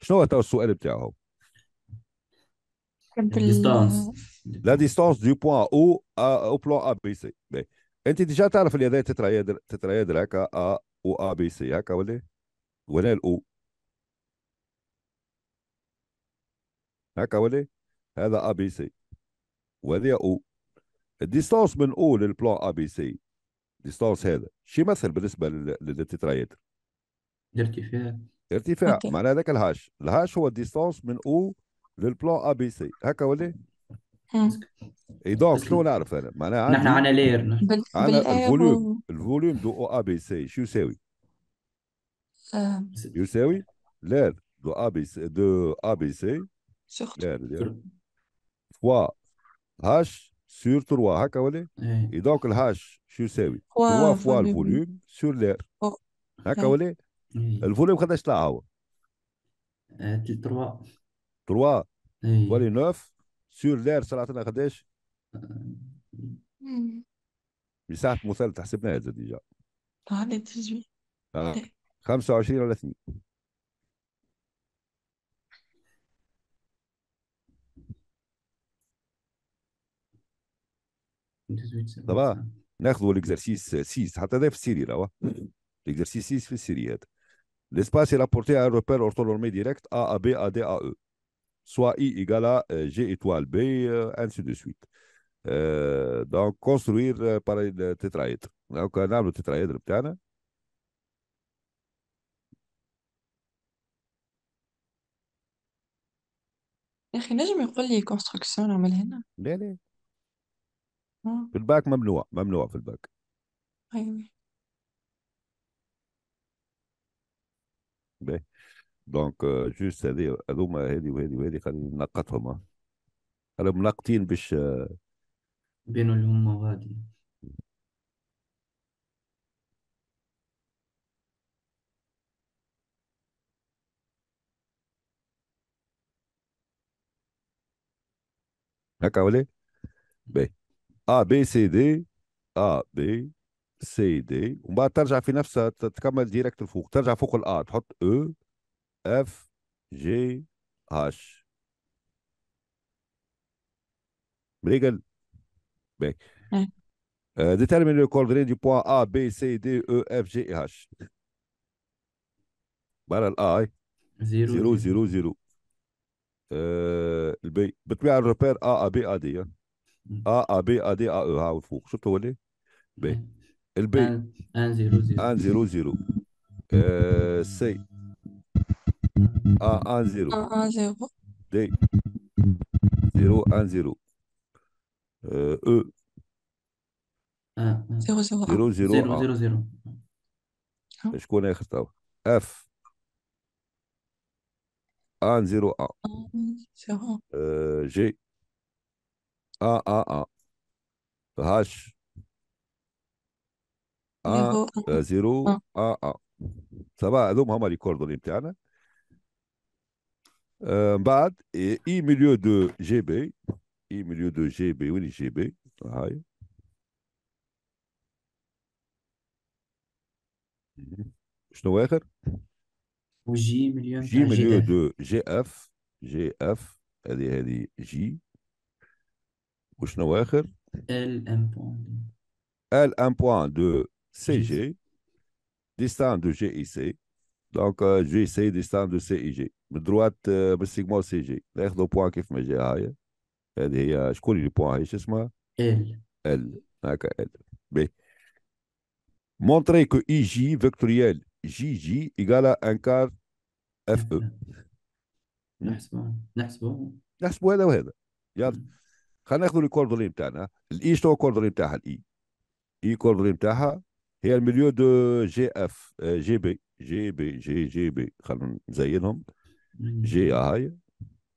شنو هو السؤال بتاعهم لا ديستانس دو بوان او او بلان ا بي سي انت ديجا تعرف اللي هذا تتريادر تتريادر هكا ا و ا بي سي هكا ولا ولا الاو هكا ولا هذا ا بي سي وهذا او الديستانس من او للبلان ا بي سي ديستانس هذا شي يمثل بالنسبه للتترايدر الارتفاع ارتفاع معناها هذاك الهاش الهاش هو الديستانس من او للبلان ا بي سي هكا ولا اي دونك شنو نعرف انا معناها نحن عندنا لير عندنا الفوليوم الفوليوم دو او ا بي سي شو يساوي؟ يساوي آه. لير دو ا بي سي دو ا بي سي لير فوا هاش سور 3 هكا ولا؟ اي دونك الهاش شو يساوي؟ 3 فوا الفوليوم سور لير هكا ولا؟ الفوليوم قداش طلع هو؟ 3 آه، 3 فوالي 9 سور داير طلعتنا قداش مثال مثلث حسبناها ديجا هذا 18 25 ولا 2 دابا ناخذوا ليكزرسيس 6 حتى هذا في السيري راهو ليكزرسيس 6 في السيري هذا ليسباس اي رابورتي ا روبير اورتونورمي ديريكت ا ا بي ا دي ا او سوا اي égale جي ايتوال بي انسي دو de دونك كونستروير باري تترايدر دونك نعملو التترايدر بتاعنا يا اخي نجم يقول لي كونستركسيون نعمل هنا لا لا في الباك ممنوع ممنوع في الباك ايوه باهي دونك جوست هذه هذوما هذه وهذه وهذه خلينا ننقطهم خلينا ناقطين باش بينو الهم غادي هكا ولا باهي ا بي سي دي ا بي سي دي ومن بعد ترجع في نفسها تكمل ديريكت الفوق ترجع فوق الا تحط او اف جي هاش بريغل باهي ديتيرمين لو كوردري دي بوان ا بي سي دي او اف جي هاش برا الاي زيرو زيرو زيرو زيرو البي بالطبيعه الروبير ا ا بي ا دي ا ا بي ا دي ا او ها الفوق شفت هو اللي بي البي 1 0 0 1 0 0 سي A1 0 A1 0 D 0 1 0 euh, E 0 0 0 0 0 0 شكون اخر تو اف 1 0 1 0 جي ا ا ا هاش 0 ا ا صباح هذوما هما لي كوردوني Euh, Bad et I milieu de GB. I milieu de GB, oui, GB. Hi. rien, J milieu de GF. GF. Elle est J. Ou Schnoweger. L un point. L un point de CG. Distance de GIC. Donc, euh, GIC GC, distance de CIG. بدروات آه، بالسيجما سي جي ناخذوا بوان كيف ما جا هاي هذه هي شكون اللي بوان هي شو اسمها؟ ال ال هكا ال بي اي جي فيكتوريال جي جي égale ان كار اف او نحسبه نحسبه نحسبه هذا وهذا يلا خلينا ناخذ الكوردوني نتاعنا الاي شنو الكوردوني نتاعها الاي اي كوردوني نتاعها هي المليو دو جي اف جي بي جي بي جي جي بي خلينا نزينهم جي هاي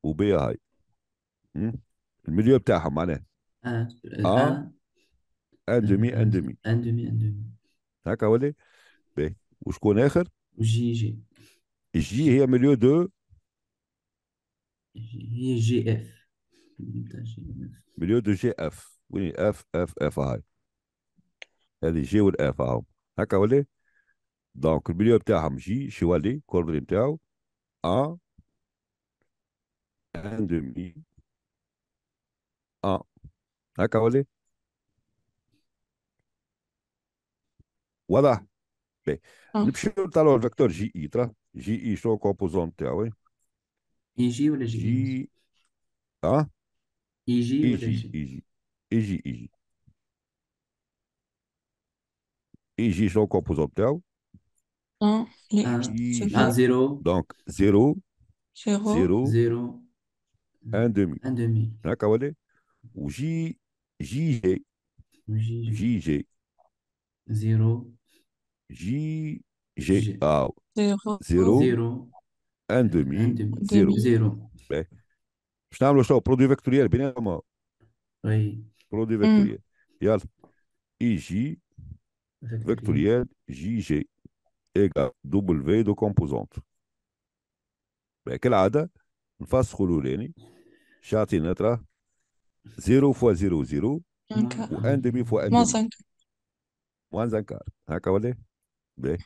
وبي هاي المليو بتاعهم معناه اه اه, آه. آه، اندمي آه، اندمي اندمي اندمي هكا ولي بي وشكون اخر جي جي جي هي مليو دو هي جي اف مليو دو جي اف وين اف اف اف هاي هذه جي والاف هاهم هكا ولي دونك المليو بتاعهم جي شوالي كوربري كوردري بتاعو ا demi. Ah. d'accord. Ah, voilà. ah. alors, vecteur GI tra? J sou composante, ah, oui? IJ ou le J IJ ou le J IJ, IJ. sont composantes 1, 0. Donc, 0. 0. 0. ان دومي ان دومي هكا ولا وجي جي جي جي جي زيرو جي جي اه زيرو زيرو ان دومي زيرو زيرو باش نعملوا شنو برودوي فيكتوريال بيناتهم اي برودوي فيكتوريال يلا اي جي فيكتوريال جي جي ايكال دوبل في دو كومبوزونت كالعاده نفسخوا الاولاني شاطي نترا 0 فوا 0 0 1 دمي فوا ان دمي 1 زنكار هكا ولا باهي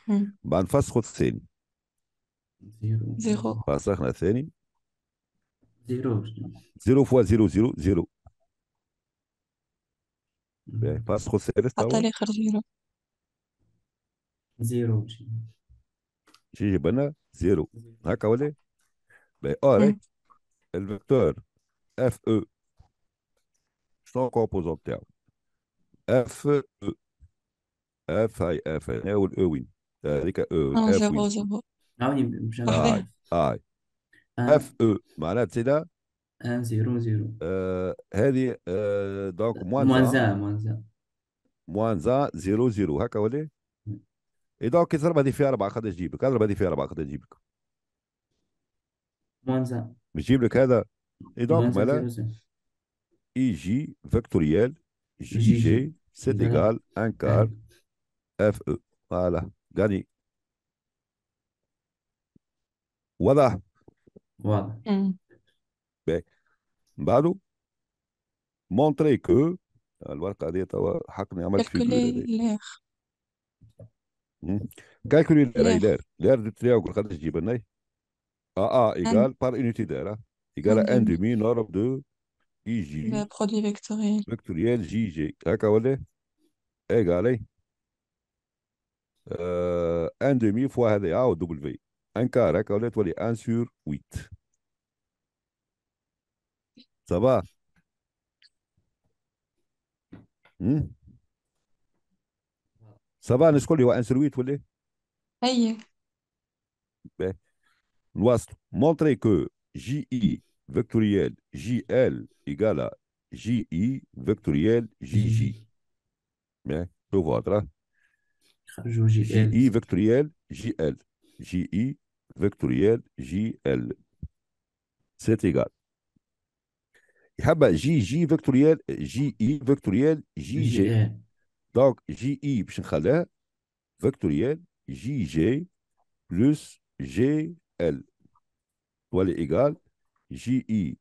بعد نفسخوا الثاني زيرو فسخنا الثاني زيرو زيرو فوا زيرو زيرو زيرو باهي فسخ الثالث حتى الاخر زيرو زيرو شي جبنا زيرو هكا ولا باهي اوري الفيكتور FE شنو الكومبوزون بتاعه اف اف هاي اف هاي والاوين هذيك او جافو جافو هاي هاي اف او معناتها سيدا 1 0 0 هذه دونك موانزا موانزا موانزا 0 0 هكا ولا اي دونك كي تضرب هذه في اربعه خاطر تجيبك اضرب هذه في اربعه خاطر تجيبك موانزا بتجيب لك هذا Et donc, voilà, IJ vectoriel, JG, c'est égal à 1 quart FE. Voilà, gagné. Voilà. Voilà. Ben, Balou, montrer que. Calculer l'air. Calculer l'air. L'air du triangle, quand je dis, ben, AA égale par unité d'air. égale à 1 mhm. demi ضرب 2 IJ. Le produit vectoriel. Vectoriel JJ. Égale à 1 demi fois A ou W. 1 carré, 1 sur 8. Ça va? Hmm? Ça va, n'est-ce qu'on lui هو 1 sur 8 Aïe. Ben, l'ouest, Montrez que ji vectoriel jl égale à ji vectoriel jj. Bien, tu vois, voilà. ji vectoriel jl. ji vectoriel jl. C'est égal. Il y a jj vectoriel ji vectoriel jj. Donc, ji, vectoriel jj plus jl. étoile est égale JI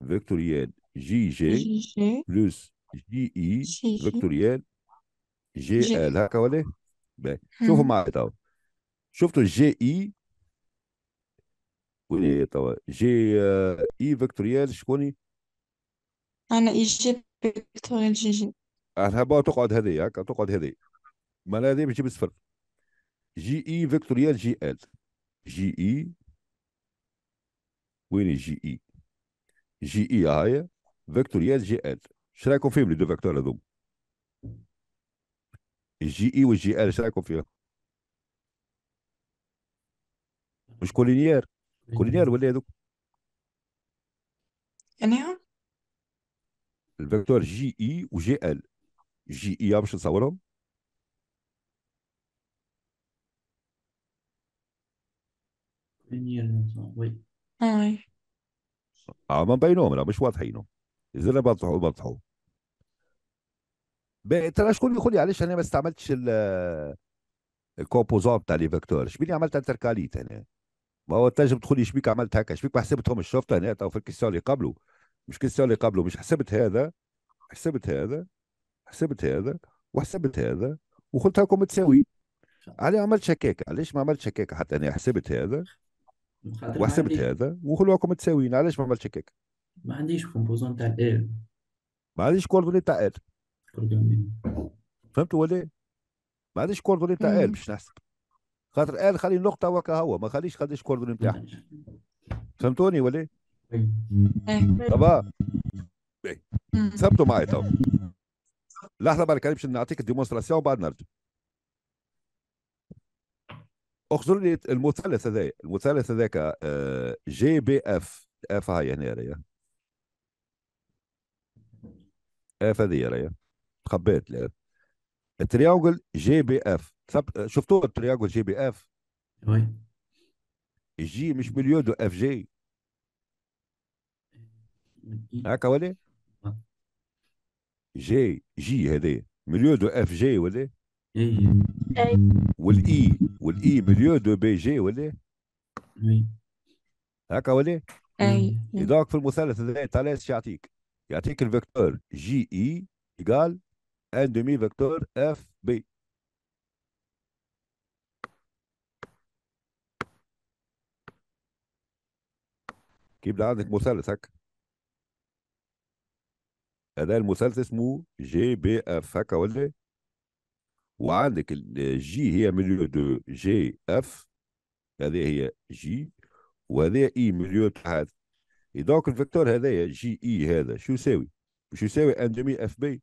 vectoriel JG plus JI vectoriel جي ال هكا ولا شوفوا معايا توا شفتوا جي اي وين هي توا جي اي فيكتوريال شكوني انا اي جي فيكتوريال جي جي انا با تقعد هذه هكا تقعد هذه معناها هذه بتجيب صفر جي اي فيكتوريال جي ال جي اي وين الجي اي جي اي هاي فيكتور ياس جي ال ايش رايكم فيهم لي دو فيكتور هذوم الجي اي والجي ال ايش رايكم فيهم مش كولينيير كولينيير ولا هذوك يعني الفيكتور جي اي وجي ال جي اي باش نصورهم كولينيير وي هاي آه، ما بينهم لا مش واضحينه الزر بطحوا بطحوا ترى شكون يقول لي علاش انا ما استعملتش ال- الكومبوزون تاع لي فيكتور شبيني عملت انتركاليت هنا ما هو تنجم تقول لي شبيك عملت هكا شبيك ما حسبتهمش شفت هنا تو في الكيستيون اللي قبله مش كيستيون اللي قبله مش حسبت هذا حسبت هذا حسبت هذا وحسبت هذا وقلت لكم تساوي علي عملت شكاك علاش ما عملتش هكاك حتى انا حسبت هذا وحسبت عنديش هذا وخلوكم متساويين علاش ما عملتش هكاك ما عنديش كومبوزون تاع ال ما عنديش كوردوني تاع ال كوردوني فهمت ولا ما عنديش كوردوني تاع ال باش نحسب خاطر ال خلي نقطه وكا هو ما خليش خليش كوردوني نتاعها فهمتوني ولا صبا ثبتوا معايا تو لحظه برك باش نعطيك الديمونستراسيون وبعد نرجع اخزرني المثلث هذا المثلث هذاك آه، جي بي اف اف هاي هنا ريا اف هذه ريا خبيت التريانجل جي بي اف شفتوه التريانجل جي بي اف وي جي مش مليون دو اف جي هكا ولا آه. جي جي هذه مليون دو اف جي ولا اي اي والاي والاي مليو دو بي جي ولا اي هكا ولا اي دونك إيه. في المثلث هذا تاع ايش يعطيك يعطيك الفيكتور جي اي ايغال ان دومي فيكتور اف بي كيبدا عندك مثلث هكا هذا المثلث اسمه جي بي اف هكا ولا وعندك الجي هي مليو دو جي اف هذه هي جي وهذا اي مليو تاع هذا دونك الفكتور هذايا جي اي e هذا شو يساوي؟ شو يساوي ان دومي اف بي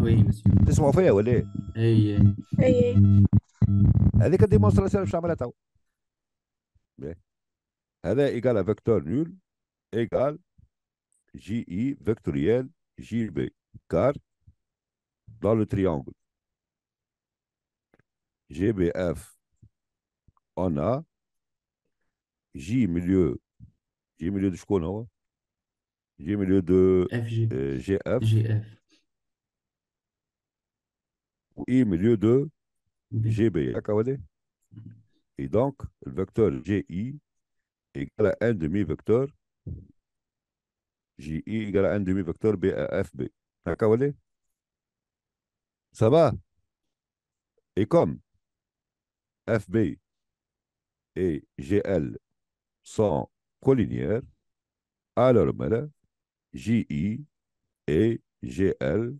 وي تسمعوا فيها ولا ايه؟ اي اي هذيك الديمونستراسيون باش نعملها تو هذا ايكال فيكتور نول ايكال جي اي فيكتوريال gb Car dans le triangle. GBF, on a J milieu, J milieu de a J milieu de GF, GF, euh, ou I milieu de GB. Et donc, le vecteur GI égale à un demi-vecteur JI égale à un demi-vecteur BAFB. D'accord, Ça va Et comme FB et GL sont collinéaires, alors JI et GL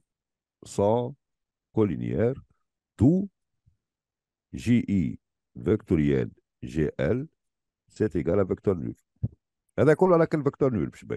sont collinéaires, tout JI vectoriel GL, c'est égal à vecteur nul. Ah, d'accord, alors quel vecteur nul, je sais pas.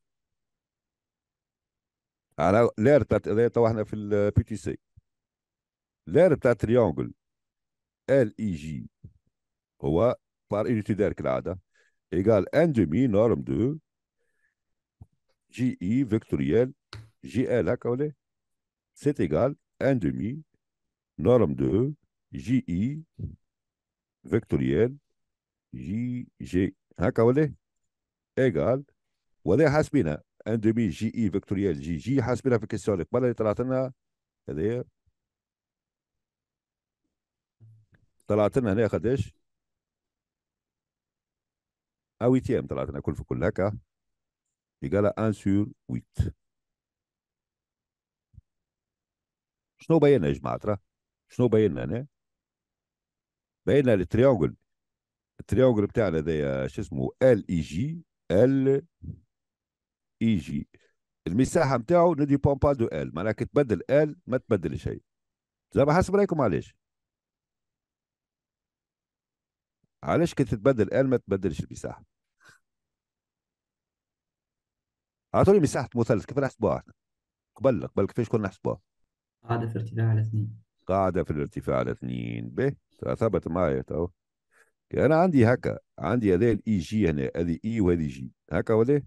على لير تاع هذايا تو احنا في البي تي سي لير تاع تريونجل ال اي جي هو بار يونيتي داير كالعاده ايكال ان دومي نورم دو جي اي فيكتوريال جي ال هكا ولا سيت ايكال ان دومي نورم دو جي اي فيكتوريال جي جي هكا ولا ايكال ولا حاسبينها اندومي جي اي فيكتوريال جي جي حاسبينها في الكيسيون اللي قبل اللي طلعت لنا هذايا طلعت لنا هنا قداش آه، ويتيام طلعت لنا كل في كل هكا يقال 1 سور 8 شنو بينا يا جماعه ترى شنو بينا هنا بينا التريانجل التريانجل بتاعنا هذايا شو اسمه ال اي جي ال يجي المساحه نتاعو ندي بون با دو ال معناها كي تبدل ال ما تبدل شيء زعما حسب رايكم علاش علاش كي تتبدل ال ما تبدلش المساحه اعطوني مساحه مثلث كيف نحسبوها احنا قبل قبل كيفاش كنا نحسبوها قاعده في ارتفاع على اثنين قاعده في الارتفاع على اثنين به ثبت معايا تو انا عندي هكا عندي هذا الاي جي e هنا هذه اي e وهذه جي هكا ولا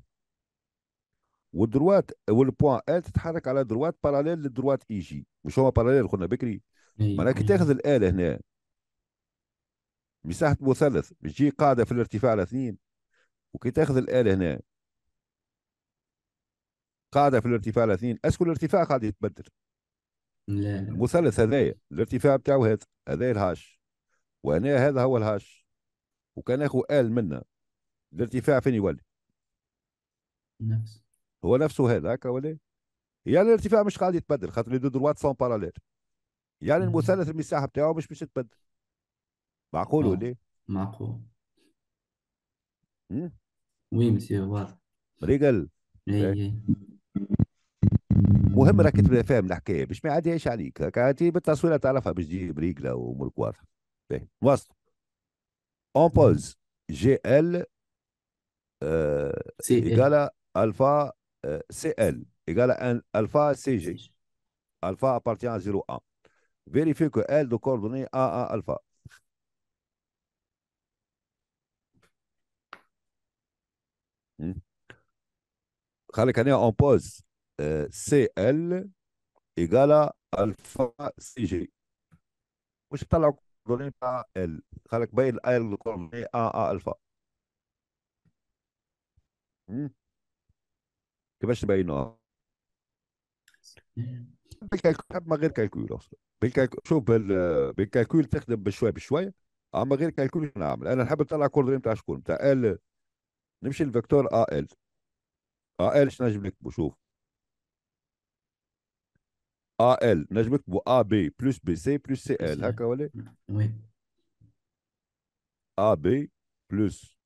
والدروات والبوان ال تتحرك على دروات باراليل للدروات اي جي مش هو باراليل قلنا بكري إيه، معناها كي إيه. تاخذ الاله هنا مساحه مثلث بتجي قاعده في الارتفاع على اثنين وكي تاخذ الاله هنا قاعده في الارتفاع على اثنين اسكو الارتفاع قاعد يتبدل لا المثلث هذايا الارتفاع بتاعه هذا هذايا الهاش وهنا هذا هو الهاش وكان اخو ال منا الارتفاع فين يولي نفس هو نفسه هذاك ولا يعني الارتفاع مش قاعد يتبدل خاطر لي دو دروات سون باراليل يعني المثلث المساحه بتاعه مش باش يتبدل معقول ولا آه، إيه؟ معقول وي مسيو واضح ريقل إيه. مهم راك تبقى فاهم الحكايه باش ما يعديهاش عليك هكا بالتصويره تعرفها باش تجي بريقله وامورك واضحه باهي اون بوز جي ال اه ايكالا الفا Euh, CL égale à 1 alpha CG. Alpha appartient à 0, 1. Vérifiez que L de coordonnées A à alpha. Hmm. on pose euh, CL égale à alpha CG. مش طلعوا كوردونين تاع ال خليك باين ال كوردونين a, ا alpha hmm. كيفاش تبين بالكالكول اما غير كالكول اصلا بالكالكول شوف بال... بالكالكول تخدم بشوي بشوي اما غير كالكول نعمل انا نحب نطلع دريم تاع شكون تاع ال نمشي للفيكتور ا ال ا ال شنو نجم نكتبو شوف ا ال نجم نكتبو ا بي بلس بي سي بلس سي ال هكا ولا وي ا بي بلس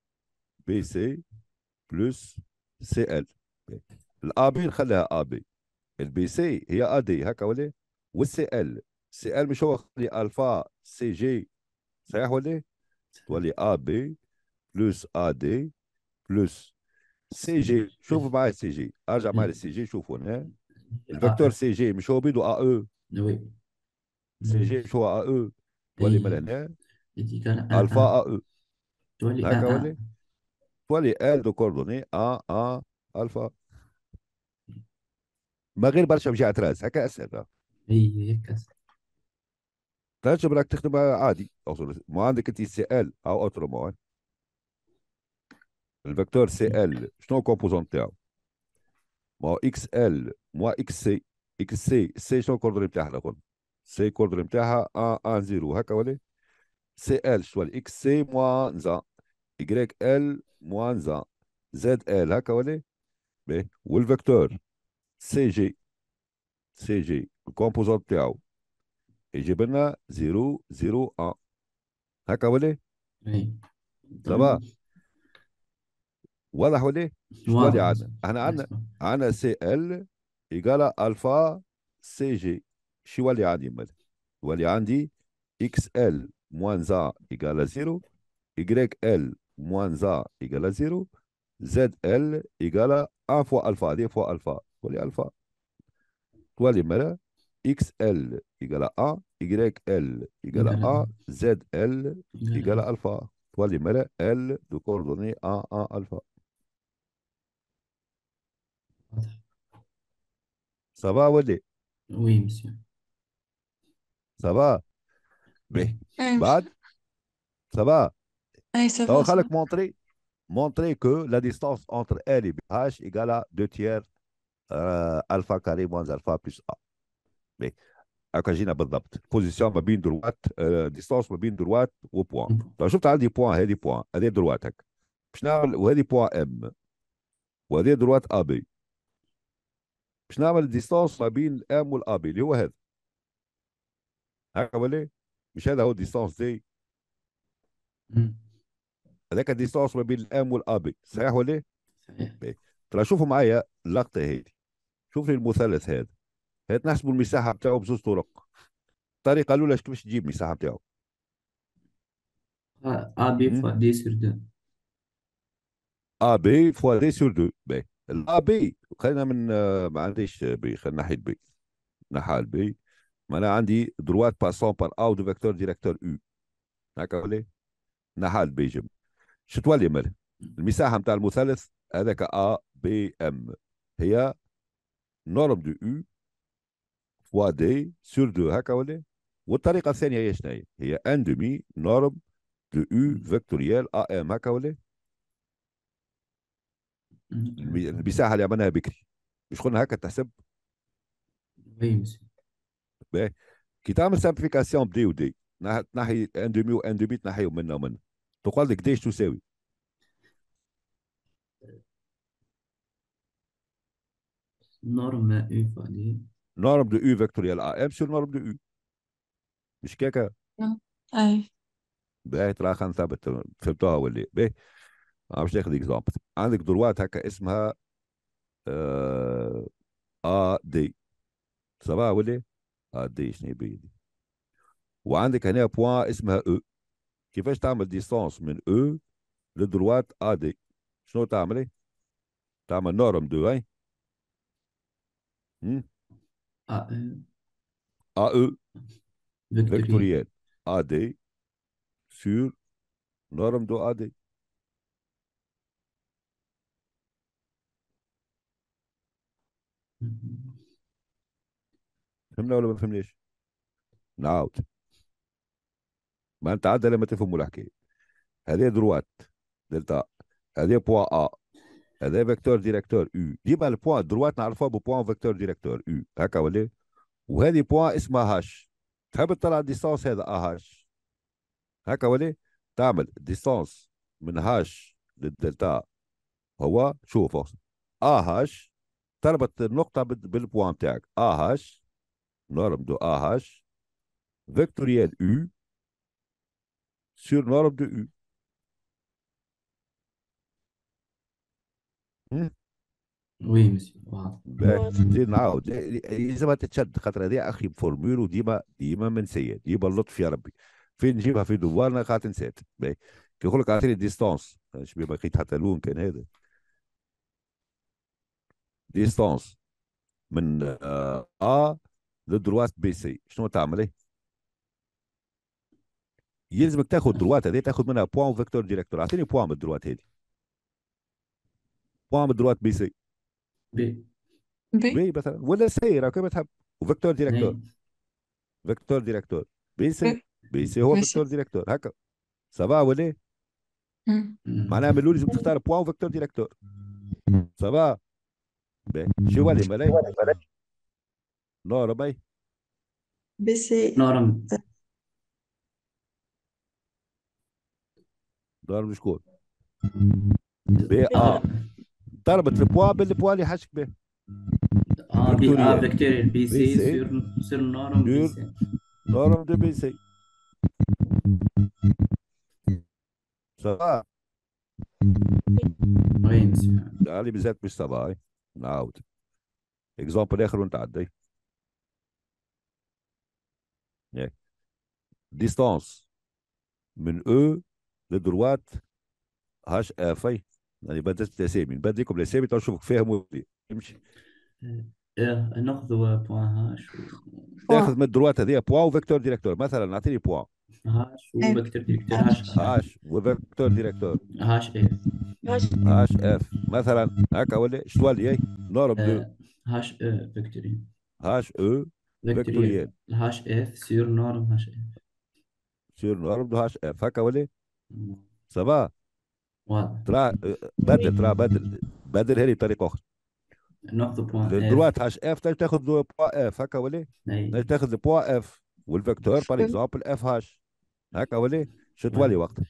بي سي بلس سي ال الابي نخليها ابي البي سي هي ادي هكا ولا والسي ال سي ال مش هو خلي الفا سي جي صحيح ولا تولي ابي بلس ادي بلس سي جي شوفوا معايا سي جي ارجع معايا السي جي شوفوا هنا الفيكتور سي جي مش هو بيدو ا او وي سي جي مش هو ا او تولي مال هنا الفا ا او تولي هكا ولا تولي ال دو كوردوني ا ا الفا ما غير برشا وجعت راس هكا اسئله آه. اي هكا تنجم راك تخدم عادي ما عندك انت سي ال او اوترومون الفيكتور سي ال شنو الكومبوزون تاعو ما اكس ال موا اكس سي اكس سي سي شنو الكوردري نتاعها الاخر سي الكوردري نتاعها 1 1 0 هكا ولا سي ال شنو اكس سي موا نزا يغريك ال موا نزا زد ال هكا ولا والفيكتور CG CG الكومبوزون تاعو يجيب لنا 0 0 1 هكا ولا ايه صباح واضح ولا ايه؟ اللي عندنا؟ احنا عندنا عندنا سي ال يقال الفا سي جي شو يولي عندي مال؟ ولي عندي اكس ال موان زا يقال زيرو يجريك ال موان زا يقال زيرو زد ال يقال ان فوا الفا دي فوا الفا les alpha. Toi, les malins, XL égale à A, YL égale à A, ZL égale à alpha. Toi, les malins, L de coordonnées 1, 1, alpha. Ça va, Wadé Oui, monsieur. Ça va Mais, oui. Hein. Bad Ça va oui, hein, ça va. ça va. montrer, montrer que la distance entre L et BH égale à 2 tiers آه الفا كاري موانز الفا بلس ا بي هكا جينا بالضبط بوزيسيون ما بين دروات آه ديستونس ما بين دروات وبوان طيب شفت عندي بوان هذه بوان هذه دروات هكا باش نعمل وهذه بوان ام وهذه دروات ا بي باش نعمل ديستونس ما بين الام والابي اللي هو هذا هكا ولا مش هذا هو ديستونس دي هذاك الديستونس ما بين الام والابي صحيح ولا صحيح ترى شوفوا معايا اللقطه هذه شوف لي المثلث هذا هات نحسبوا المساحه بتاعه بزوز طرق الطريقه الاولى كيفاش تجيب المساحه بتاعه ا بي فوا دي سور دو ا بي فوا دي سور دو باهي الا بي خلينا من آه، ما عنديش بي خلينا ناحية بي نحال بي معناها عندي دروات باسون بار او دو فيكتور ديريكتور او هكا ولا نحال بي جم شو تولي مالها المساحه نتاع المثلث هذاك ا بي ام هي نورم دو او فوا دي سور دو هكا ولا والطريقه الثانيه هي شنو هي؟ هي ان دومي نورم دو او فيكتوريال ا ام هكا ولا المساحه اللي عملناها بكري مش قلنا هكا تحسب؟ اي كي تعمل سامبليفيكاسيون بدي ودي تنحي ان دومي وان دومي تنحيهم منا ومنا تقول لك قداش تساوي norme U fois D. norme de U ا AM sur نورم de U مش كيكا؟ نعم، اي باهي ترى خان نثبت فهمتوها ولا باهي باش ناخذ اكزامبل عندك دروات هكا اسمها آه، ا دي صافا ولا ا دي شنو هي دي وعندك هنا بوان اسمها او كيفاش تعمل ديستانس من او لدروات ا دي شنو تعملي؟ تعمل نورم دو اي م? Hmm. AE AE vectoriel, vectoriel. AD sur norme de AD. فهمنا ولا ما فهمناش؟ نعاود معناتها عاد لما تفهموا الحكايه هذه دروات دلتا هذه بوا ا هذا فيكتور ديريكتور يو ديما البوان دروات نعرفوها ببوان فيكتور ديريكتور يو هكا ولا وهذه بوان اسمها هاش تحب تطلع ديستانس هذا ا هاش هكا ولا تعمل ديستانس من هاش للدلتا هو شوف ا هاش تربط النقطة بالبوان تاعك ا هاش نورم دو ا هاش فيكتوريال يو سور نورم دو يو وي مسيو واضح نعاود لازمها تتشد خاطر هذه اخي فورمول وديما ديما ما نسيها ديما اللطف يا ربي فين نجيبها في دوارنا خاطر نسيت كي يقول لك اعطيني ديستونس شبيه بقيت حتى لون كان هذا ديستونس من آه ا آه، لدروات بي سي شنو تعمل ايه يلزمك تاخذ دروات هذه تاخذ منها بوان فيكتور ديريكتور اعطيني بوان بالدروات هذه بوان دروات بي سي بي بي, مثلا ولا سي راه كما تحب وفيكتور ديريكتور فيكتور ديريكتور بي سي بي سي هو فيكتور ديريكتور هكا سافا ولا معناها من الاول لازم تختار بوان وفيكتور ديريكتور سافا شو والي ملاي نور باي بي سي نورم نورم شكون بي ا آه. آه. اضطربت البوا بالبوا اللي حاشك به اه بي اه بي سي سير نورم بي سي نورم دي بي سي صباح علي بالذات مش صباعي نعاود اكزامبل اخر ونتعدي ياك ديستانس من او e لدروات هاش اف اي يعني بدات بالاسامي نبدلكم الاسامي تو نشوفك فاهم ولا يمشي إيه، إيه، ناخذ بوان هاش تاخذ من الدروات هذه بوان وفيكتور ديريكتور مثلا نعطيني بوان هاش إيه. وفيكتور ديريكتور هاش هاش وفيكتور ديريكتور هاش اف هاش اف مثلا هكا ولا شو تولي اي نورم هاش او فيكتوري هاش او هاش اف سير نورم هاش اف سير نورم هاش اف هكا ولا سافا ترى بدل ترى بدل mm. بدل هذه طريقه اخرى ناخذ بوان دروات هاش اف تاخذ بوا اف هكا ولا تاخذ بوا اف والفيكتور بار اكزومبل اف هاش هكا ولا شو تولي وقتها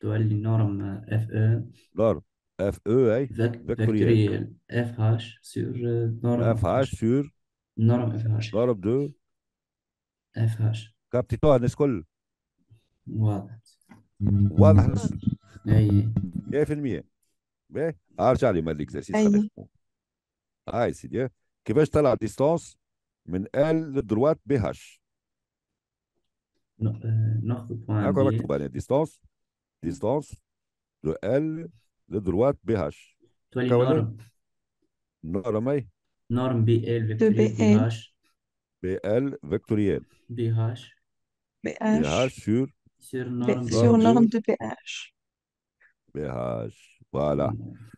تولي نورم اف او نورم اف او اي فيكتوريال اف هاش سور نورم اف هاش سور نورم اف هاش نورم دو اف هاش كابتيتوها الناس الكل واضح واضح اي 100% باهي إيه، ارجع لي مال ليكزارسيس هاي سيدي كيفاش طلع ديستونس من آه، ال للدروات بي هاش ناخذ بوان هاكا مكتوب عليه ديستونس ديستونس دو ال للدروات بي هاش تولي نورم نورم اي نورم بي ال فيكتوريال بي هاش بي ال فيكتوريال بي هاش بي هاش سور سور نورم دو بي هاش بهاش فوالا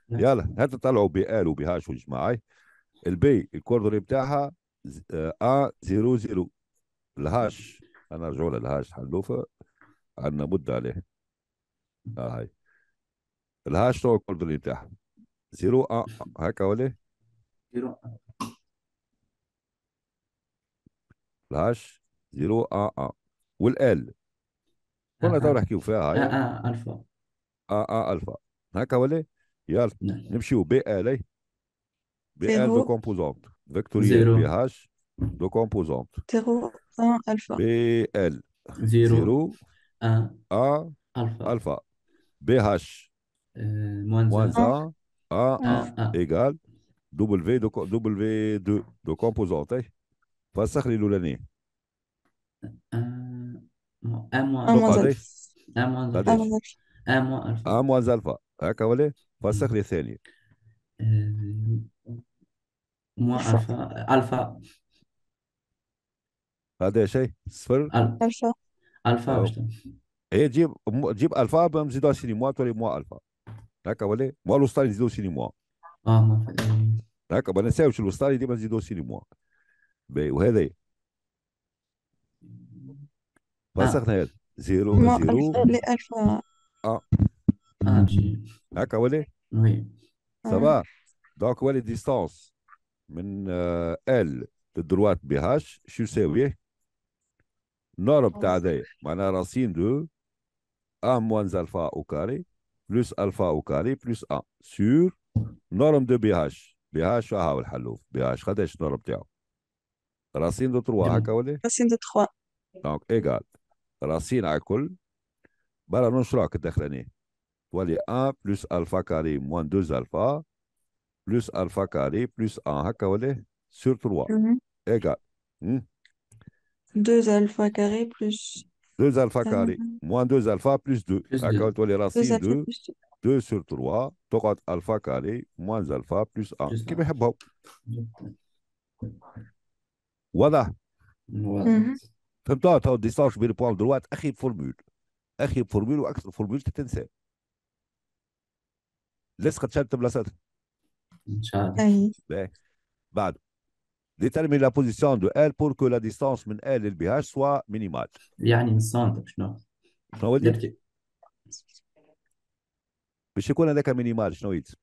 نعم. يلا هات طلعوا ال وبهاش وجماعي البي الكوردوري بتاعها آه، ا زيرو زيرو الهاش انا رجعوا للهاش حنلوفه عندنا مده عليه اه هاي الهاش تو الكوردوري بتاعها زيرو ا هكا ولا 0 الهاش زيرو ا ا والال كنا تو نحكيو فيها هاي اه, آه، الفا A alpha. de BL? BL de composante. Vectoriel BH de composante. 0, 1, alpha. BL. 0, 1, alpha. BH. Euh, moins 1, A 1, Égal. W de composante. Hein? 1, 1, 1, ا الفا امواز الفا هكا ولا فسخ لي الثانيه آه، موا الفا الفا هذا شيء صفر الفا الفا اي جيب جيب الفا نزيدوها سيني موا تولي موا الفا هكا ولا موا الوسطى نزيدو سيني موا اه هكا آه. ما نساوش الوسطى ديما نزيدو سيني موا باهي وهذا فسخنا هذا زيرو زيرو Ah, Oui. Ça va Donc, quelle est distance euh, L de droite BH Je sais, oui. Norme de a moins alpha au carré plus alpha au carré plus 1 sur norme de BH. BH, BH, Racine de 3, Racine de 3. Donc, égale. Racine à col. Tu vois 1 plus alpha carré moins 2 alpha plus alpha carré plus 1 sur 3. 2 alpha carré plus... 2 alpha carré moins 2 alpha plus 2. 2 sur 3, tu as alpha carré moins alpha plus 1. Voilà. Tu as le droit, formule. اخي فورميل واكثر فورميل تتنسى لسه قد شالت بلاصتها ان شاء الله بعد déterminer لا بوزيسيون دو ال بور كو لا distance من L للبي BH سوا مينيمال يعني من السنتر شنو؟ شنو شنو باش يكون هذاك مينيمال شنو يلزم؟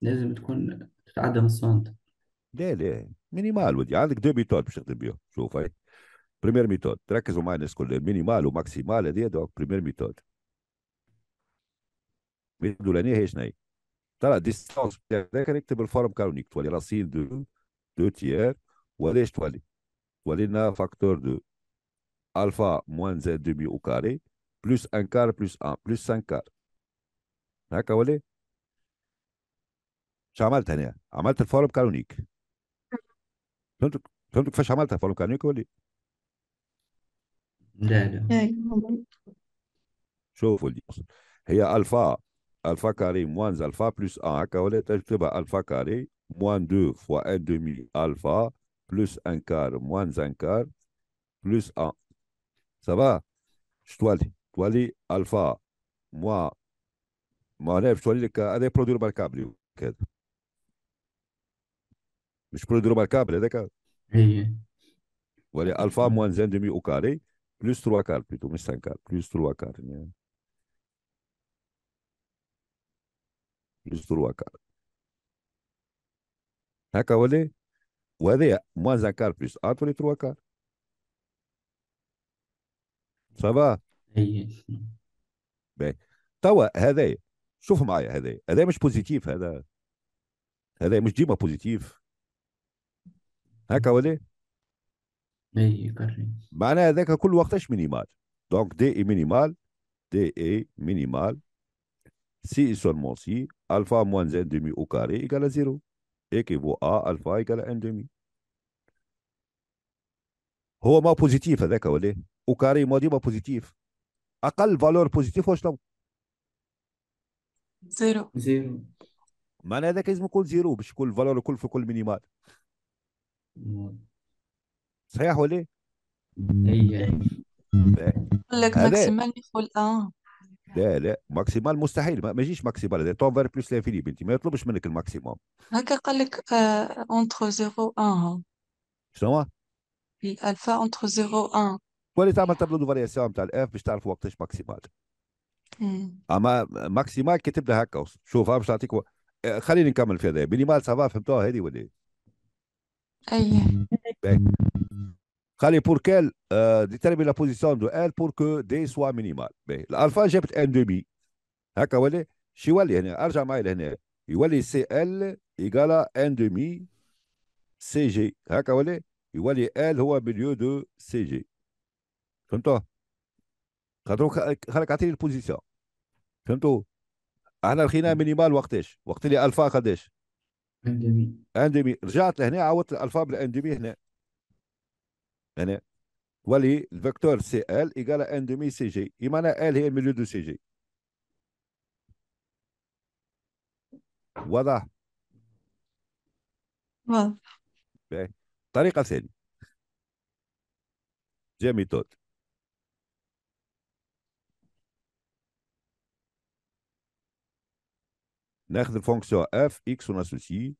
لازم تكون تتعدى من السنتر. لا لا مينيمال ودي عندك دو بيتول باش تخدم بيهم شوف هاي بريمير ميثود تركزوا معي الناس كل المينيمال وماكسيمال هذه دوك بريمير ميثود ميثود الاولانيه هي شنو هي؟ ترى ديستانس هذاك نكتب الفورم كارونيك تولي راسين دو دو تيار ولاش تولي تولي لنا فاكتور دو الفا موان زد دومي او كاري بلوس ان كار بلوس ان بلوس سان كار هكا ولي شو عملت هنا؟ عملت الفورم كارونيك فهمتك فهمتوا كيفاش عملتها الفورم كارونيك ولي؟ il y a alpha, alpha carré moins alpha plus 1 alpha carré, moins 2 fois 1 demi alpha, plus 1 quart moins 1 quart plus 1, ça va je te l'ai, je te l'ai alpha moi je te l'ai, je te l'ai je te l'ai remarquable je te l'ai remarquable, d'accord oui alpha moins 1 demi au carré Plus 3 quarts plutôt, mais 5 ah, quarts. Plus 3 quarts. plus 3 quarts. هكا ولا وهذا موان ان كار بلس ان تولي 3 كار صافا باهي توا هذايا شوف معايا هذايا هذا مش بوزيتيف هذا هذا مش ديما بوزيتيف هكا ولا إيه، معناها هذاك كل وقتاش مينيمال دونك دي اي مينيمال دي اي مينيمال سي سولمون سي الفا موان زد دومي او كاري ايكال زيرو ايكيفو ا الفا ايكال ان دومي هو ما بوزيتيف هذاك ولا او كاري ما ديما بوزيتيف اقل فالور بوزيتيف واش شنو زيرو زيرو معناها هذاك لازم يكون زيرو باش يكون الفالور الكل في كل مينيمال صحيح ولا ايه؟ اي أيوة. يقول لك ماكسيمال يقول اه لا لا ماكسيمال مستحيل ما يجيش ماكسيمال تو فير بلوس لانفيني بنتي ما يطلبش منك الماكسيموم هكا قال لك اونتر زيرو ان شنو الالفا اونتر زيرو ان تولي تعمل تابلو دو فارياسيون تاع الاف باش تعرف وقتاش ماكسيمال اما ماكسيمال كي تبدا هكا شوف باش نعطيك آه، خليني نكمل في هذا مينيمال سافا فهمتوها هذه ولا ايه؟ ايه خلي pour qu'elle لا بوزيسيون دو ال de L pour que D الالفا جابت L'alpha, j'ai n 2 هكا ولي شي يولي هنا ارجع معايا لهنا يولي سي ال ايكالا ان دومي سي جي هكا ولي يولي ال هو بليو دو سي جي فهمتوا خاطر خلك عطيني البوزيسيون فهمتوا احنا لقينا مينيمال وقتاش وقت اللي الفا قداش اندمي اندمي رجعت لهنا عاودت الالفاب الاندمي هنا هنا يعني ولي الفيكتور سي ال ايكال اندمي سي جي معنى ال هي الميليو دو سي جي واضح واضح طريقه ثانيه جيمي ميثود la fonction x, on associe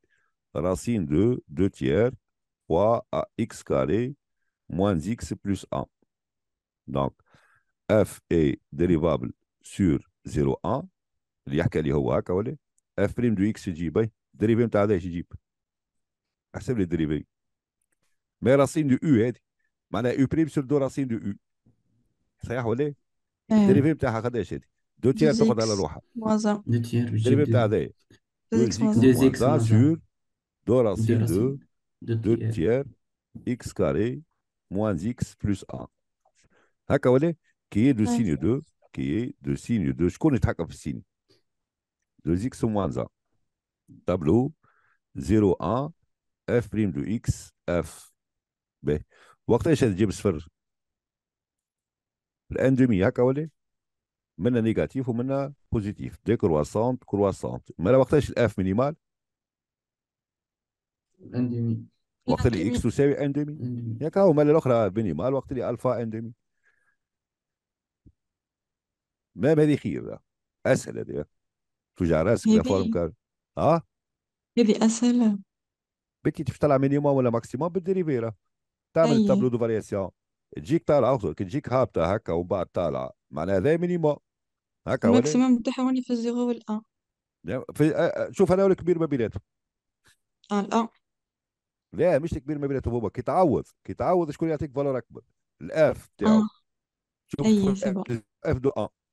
racine de 2 tiers fois x carré moins x plus 1. Donc, f est dérivable sur 0, 1. Il y a f prime de x, ah, c'est dérivé de la c'est dit. C'est le dérivé. Mais racine de u, est a u prime sur 2 racine de u. C'est-à-dire, dérivé de la c'est 2 tiers تاخذ على 2 2 x sur 2 x de 2 tiers x carré moins x plus 1 هكا hein, qui est de signe 2 qui est de signe 2 شكون يتحكم 2x moins 1 tableau 0 1 f prime de x f باهي ben, منا نيجاتيف ومنا بوزيتيف دي كرواسونت كرواسونت ما وقتاش الاف مينيمال اندمي وقت اللي اكس تساوي اندمي ديمي ياك هاو الاخرى مينيمال وقت اللي الفا اندمي ما هذه خير اسهل هذه توجع راسك يا فورم كار ها آه؟ هذه اسهل بكي تفش طلع مينيموم ولا ماكسيموم بالديريفيرا تعمل أيه. تابلو دو فارياسيون تجيك طالعه كي تجيك هابطه هكا وبعد طالعه معناها هذا مينيموم هكا هو الماكسيموم تاعهم في الزيرو والان يعني في آه، آه، شوف انا الكبير ما بيناتهم اه الان لا مش الكبير ما بيناتهم هو كي تعوض كي تعوض شكون يعطيك فالور اكبر الاف آه. تاعو شوف اي سي اف دو ان